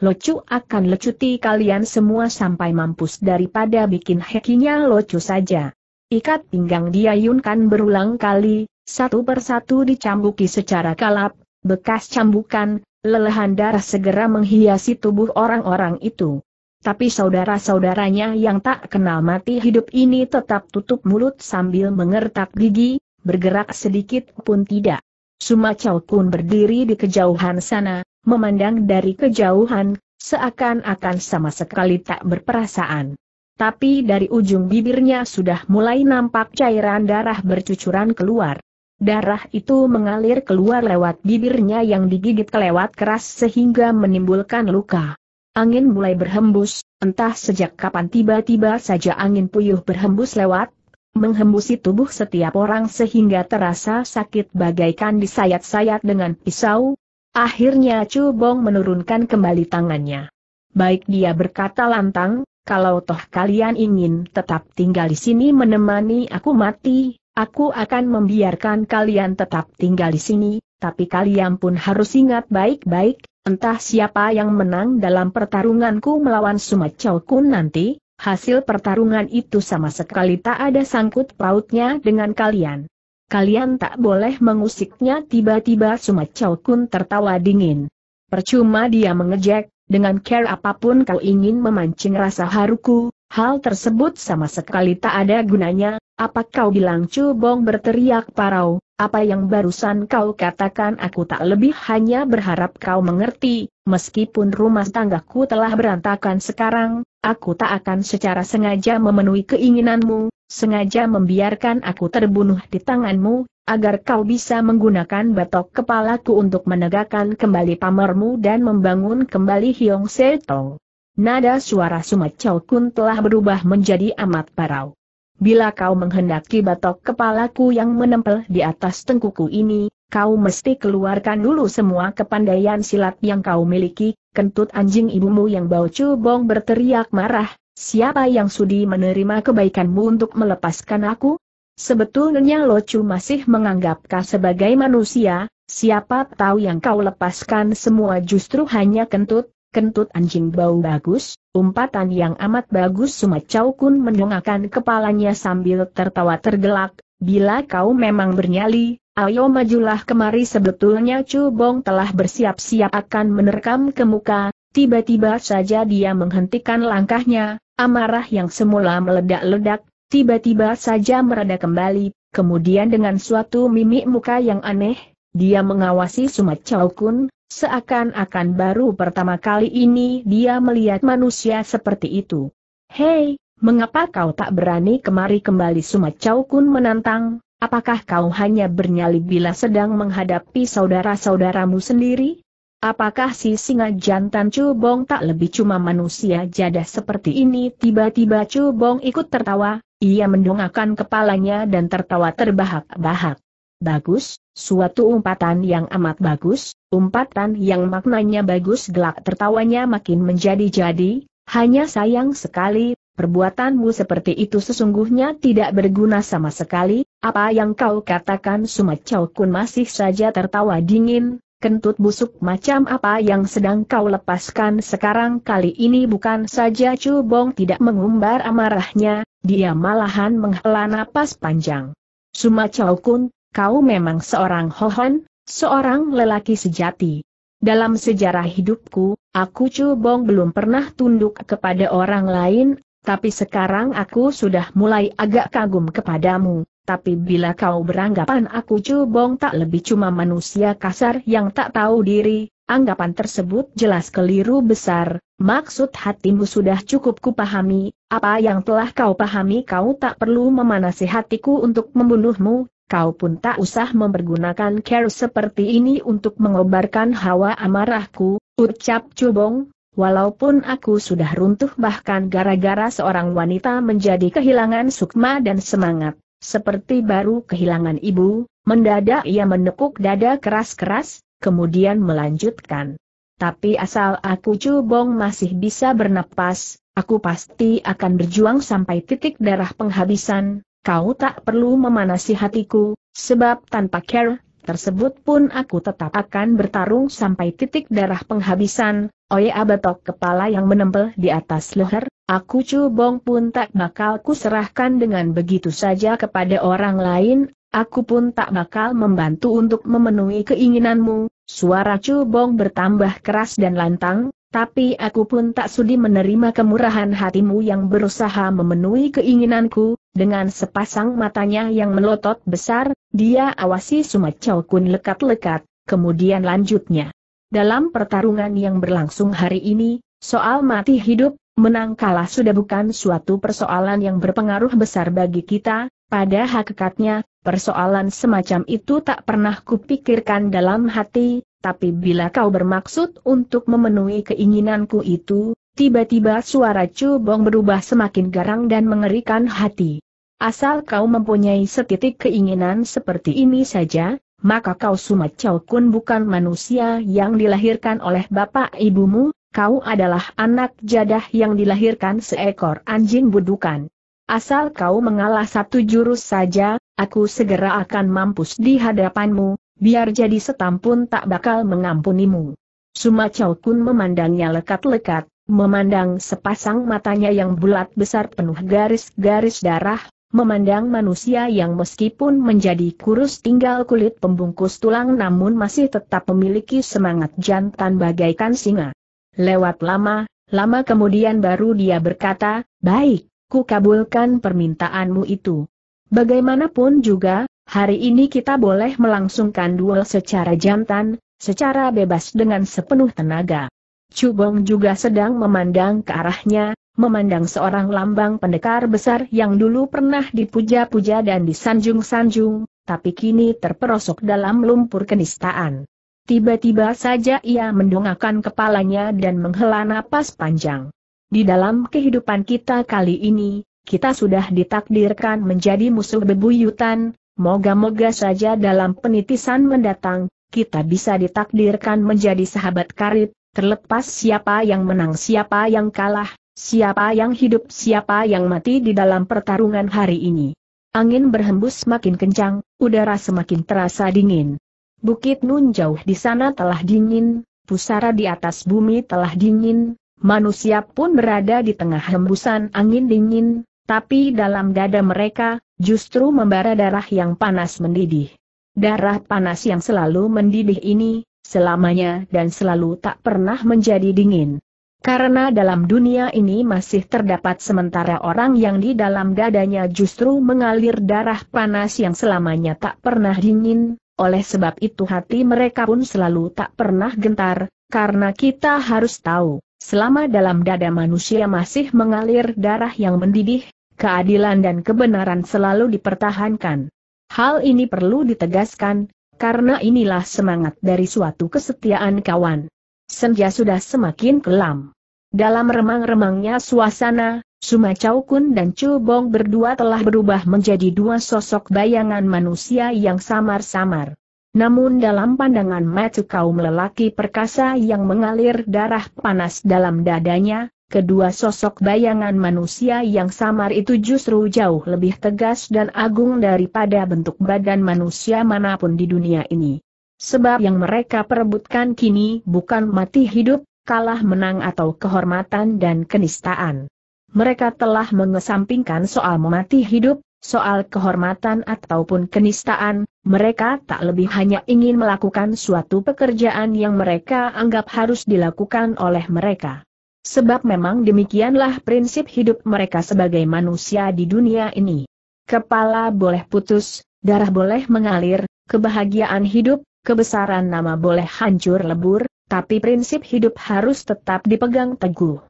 Locu akan lecuti kalian semua sampai mampus daripada bikin hekinya locu saja. Ikat pinggang diayunkan berulang kali, satu persatu dicambuki secara kalap, bekas cambukan, lelehan darah segera menghiasi tubuh orang-orang itu. Tapi saudara-saudaranya yang tak kenal mati hidup ini tetap tutup mulut sambil mengertak gigi, bergerak sedikit pun tidak. Suma Chow Kun berdiri di kejauhan sana, memandang dari kejauhan, seakan-akan sama sekali tak berperasaan. Tapi dari ujung bibirnya sudah mulai nampak cairan darah bercucuran keluar. Darah itu mengalir keluar lewat bibirnya yang digigit kelewat keras sehingga menimbulkan luka. Angin mulai berhembus, entah sejak kapan tiba-tiba saja angin puyuh berhembus lewat, menghembusi tubuh setiap orang sehingga terasa sakit bagaikan disayat-sayat dengan pisau. Akhirnya Chu Bong menurunkan kembali tangannya. Baik dia berkata lantang, kalau toh kalian ingin tetap tinggal di sini menemani aku mati, Aku akan membiarkan kalian tetap tinggal di sini, tapi kalian pun harus ingat baik-baik, entah siapa yang menang dalam pertarunganku melawan Sumacau Kun nanti, hasil pertarungan itu sama sekali tak ada sangkut pautnya dengan kalian. Kalian tak boleh mengusiknya tiba-tiba Sumacau Kun tertawa dingin. Percuma dia mengejek, dengan care apapun kau ingin memancing rasa haruku, hal tersebut sama sekali tak ada gunanya, apa kau bilang Cubong berteriak parau, apa yang barusan kau katakan aku tak lebih hanya berharap kau mengerti, meskipun rumah tanggaku telah berantakan sekarang, aku tak akan secara sengaja memenuhi keinginanmu, sengaja membiarkan aku terbunuh di tanganmu, agar kau bisa menggunakan batok kepalaku untuk menegakkan kembali pamermu dan membangun kembali Hyong Setong. Nada suara Sumat Chow Kun telah berubah menjadi amat parau. Bila kau menghendaki batok kepalaku yang menempel di atas tengkuku ini, kau mesti keluarkan dulu semua kepandaian silat yang kau miliki, kentut anjing ibumu yang bau cubong berteriak marah, siapa yang sudi menerima kebaikanmu untuk melepaskan aku? Sebetulnya Locu masih menganggap kau sebagai manusia, siapa tahu yang kau lepaskan semua justru hanya kentut, kentut anjing bau bagus, umpatan yang amat bagus Sumacau Kun mendongakkan kepalanya sambil tertawa tergelak, bila kau memang bernyali, ayo majulah kemari sebetulnya Chu Bong telah bersiap-siap akan menerkam ke muka, tiba-tiba saja dia menghentikan langkahnya, amarah yang semula meledak-ledak, tiba-tiba saja mereda kembali, kemudian dengan suatu mimik muka yang aneh, dia mengawasi Sumacau Kun, Seakan-akan baru pertama kali ini dia melihat manusia seperti itu. Hei, mengapa kau tak berani kemari kembali Sumacau Kun menantang, apakah kau hanya bernyali bila sedang menghadapi saudara-saudaramu sendiri? Apakah si singa jantan Cubong tak lebih cuma manusia jadah seperti ini? Tiba-tiba Cubong ikut tertawa, ia mendongakkan kepalanya dan tertawa terbahak-bahak. Bagus, suatu umpatan yang amat bagus, umpatan yang maknanya bagus gelak tertawanya makin menjadi-jadi, hanya sayang sekali, perbuatanmu seperti itu sesungguhnya tidak berguna sama sekali, apa yang kau katakan Sumacau Kun masih saja tertawa dingin, kentut busuk macam apa yang sedang kau lepaskan sekarang kali ini bukan saja Chu Bong tidak mengumbar amarahnya, dia malahan menghela napas panjang. Sumacau Kun kau memang seorang hohon, seorang lelaki sejati. Dalam sejarah hidupku, aku cubong belum pernah tunduk kepada orang lain, tapi sekarang aku sudah mulai agak kagum kepadamu. Tapi bila kau beranggapan aku cubong tak lebih cuma manusia kasar yang tak tahu diri, anggapan tersebut jelas keliru besar, maksud hatimu sudah cukup kupahami, apa yang telah kau pahami kau tak perlu memanasi hatiku untuk membunuhmu, kau pun tak usah mempergunakan care seperti ini untuk mengobarkan hawa amarahku, ucap Cubong, walaupun aku sudah runtuh bahkan gara-gara seorang wanita menjadi kehilangan sukma dan semangat, seperti baru kehilangan ibu, mendadak ia menekuk dada keras-keras, kemudian melanjutkan. Tapi asal aku Cubong masih bisa bernapas, aku pasti akan berjuang sampai titik darah penghabisan, Kau tak perlu memanasi hatiku, sebab tanpa care, tersebut pun aku tetap akan bertarung sampai titik darah penghabisan, oye abatok kepala yang menempel di atas leher, aku cubong pun tak bakal kuserahkan dengan begitu saja kepada orang lain, aku pun tak bakal membantu untuk memenuhi keinginanmu, suara cubong bertambah keras dan lantang, tapi aku pun tak sudi menerima kemurahan hatimu yang berusaha memenuhi keinginanku, dengan sepasang matanya yang melotot besar, dia awasi Sumacau Kun lekat-lekat, kemudian lanjutnya. Dalam pertarungan yang berlangsung hari ini, soal mati hidup, menang kalah sudah bukan suatu persoalan yang berpengaruh besar bagi kita, pada hakikatnya, persoalan semacam itu tak pernah kupikirkan dalam hati, tapi bila kau bermaksud untuk memenuhi keinginanku itu, tiba-tiba suara Bong berubah semakin garang dan mengerikan hati. Asal kau mempunyai setitik keinginan seperti ini saja, maka kau Sumat Chow Kun bukan manusia yang dilahirkan oleh bapak ibumu, kau adalah anak jadah yang dilahirkan seekor anjing budukan. Asal kau mengalah satu jurus saja, aku segera akan mampus di hadapanmu, biar jadi setam pun tak bakal mengampunimu. Suma Chow Kun memandangnya lekat-lekat, memandang sepasang matanya yang bulat besar penuh garis-garis darah, memandang manusia yang meskipun menjadi kurus tinggal kulit pembungkus tulang namun masih tetap memiliki semangat jantan bagaikan singa. Lewat lama, lama kemudian baru dia berkata, baik, ku kabulkan permintaanmu itu. Bagaimanapun juga, Hari ini kita boleh melangsungkan duel secara jantan, secara bebas dengan sepenuh tenaga. Cubong juga sedang memandang ke arahnya, memandang seorang lambang pendekar besar yang dulu pernah dipuja-puja dan disanjung-sanjung, tapi kini terperosok dalam lumpur kenistaan. Tiba-tiba saja ia mendongakkan kepalanya dan menghela napas panjang. Di dalam kehidupan kita kali ini, kita sudah ditakdirkan menjadi musuh bebuyutan, Moga-moga saja dalam penitisan mendatang, kita bisa ditakdirkan menjadi sahabat karib, terlepas siapa yang menang siapa yang kalah, siapa yang hidup siapa yang mati di dalam pertarungan hari ini. Angin berhembus makin kencang, udara semakin terasa dingin. Bukit Nun jauh di sana telah dingin, pusara di atas bumi telah dingin, manusia pun berada di tengah hembusan angin dingin, tapi dalam dada mereka, justru membara darah yang panas mendidih. Darah panas yang selalu mendidih ini, selamanya dan selalu tak pernah menjadi dingin. Karena dalam dunia ini masih terdapat sementara orang yang di dalam dadanya justru mengalir darah panas yang selamanya tak pernah dingin, oleh sebab itu hati mereka pun selalu tak pernah gentar, karena kita harus tahu, Selama dalam dada manusia masih mengalir darah yang mendidih, keadilan dan kebenaran selalu dipertahankan. Hal ini perlu ditegaskan, karena inilah semangat dari suatu kesetiaan kawan. Senja sudah semakin kelam. Dalam remang-remangnya suasana, Sumacaukun dan Chu berdua telah berubah menjadi dua sosok bayangan manusia yang samar-samar. Namun dalam pandangan mata kaum lelaki perkasa yang mengalir darah panas dalam dadanya, kedua sosok bayangan manusia yang samar itu justru jauh lebih tegas dan agung daripada bentuk badan manusia manapun di dunia ini. Sebab yang mereka perebutkan kini bukan mati hidup, kalah menang atau kehormatan dan kenistaan. Mereka telah mengesampingkan soal mati hidup, soal kehormatan ataupun kenistaan, mereka tak lebih hanya ingin melakukan suatu pekerjaan yang mereka anggap harus dilakukan oleh mereka. Sebab memang demikianlah prinsip hidup mereka sebagai manusia di dunia ini. Kepala boleh putus, darah boleh mengalir, kebahagiaan hidup, kebesaran nama boleh hancur lebur, tapi prinsip hidup harus tetap dipegang teguh.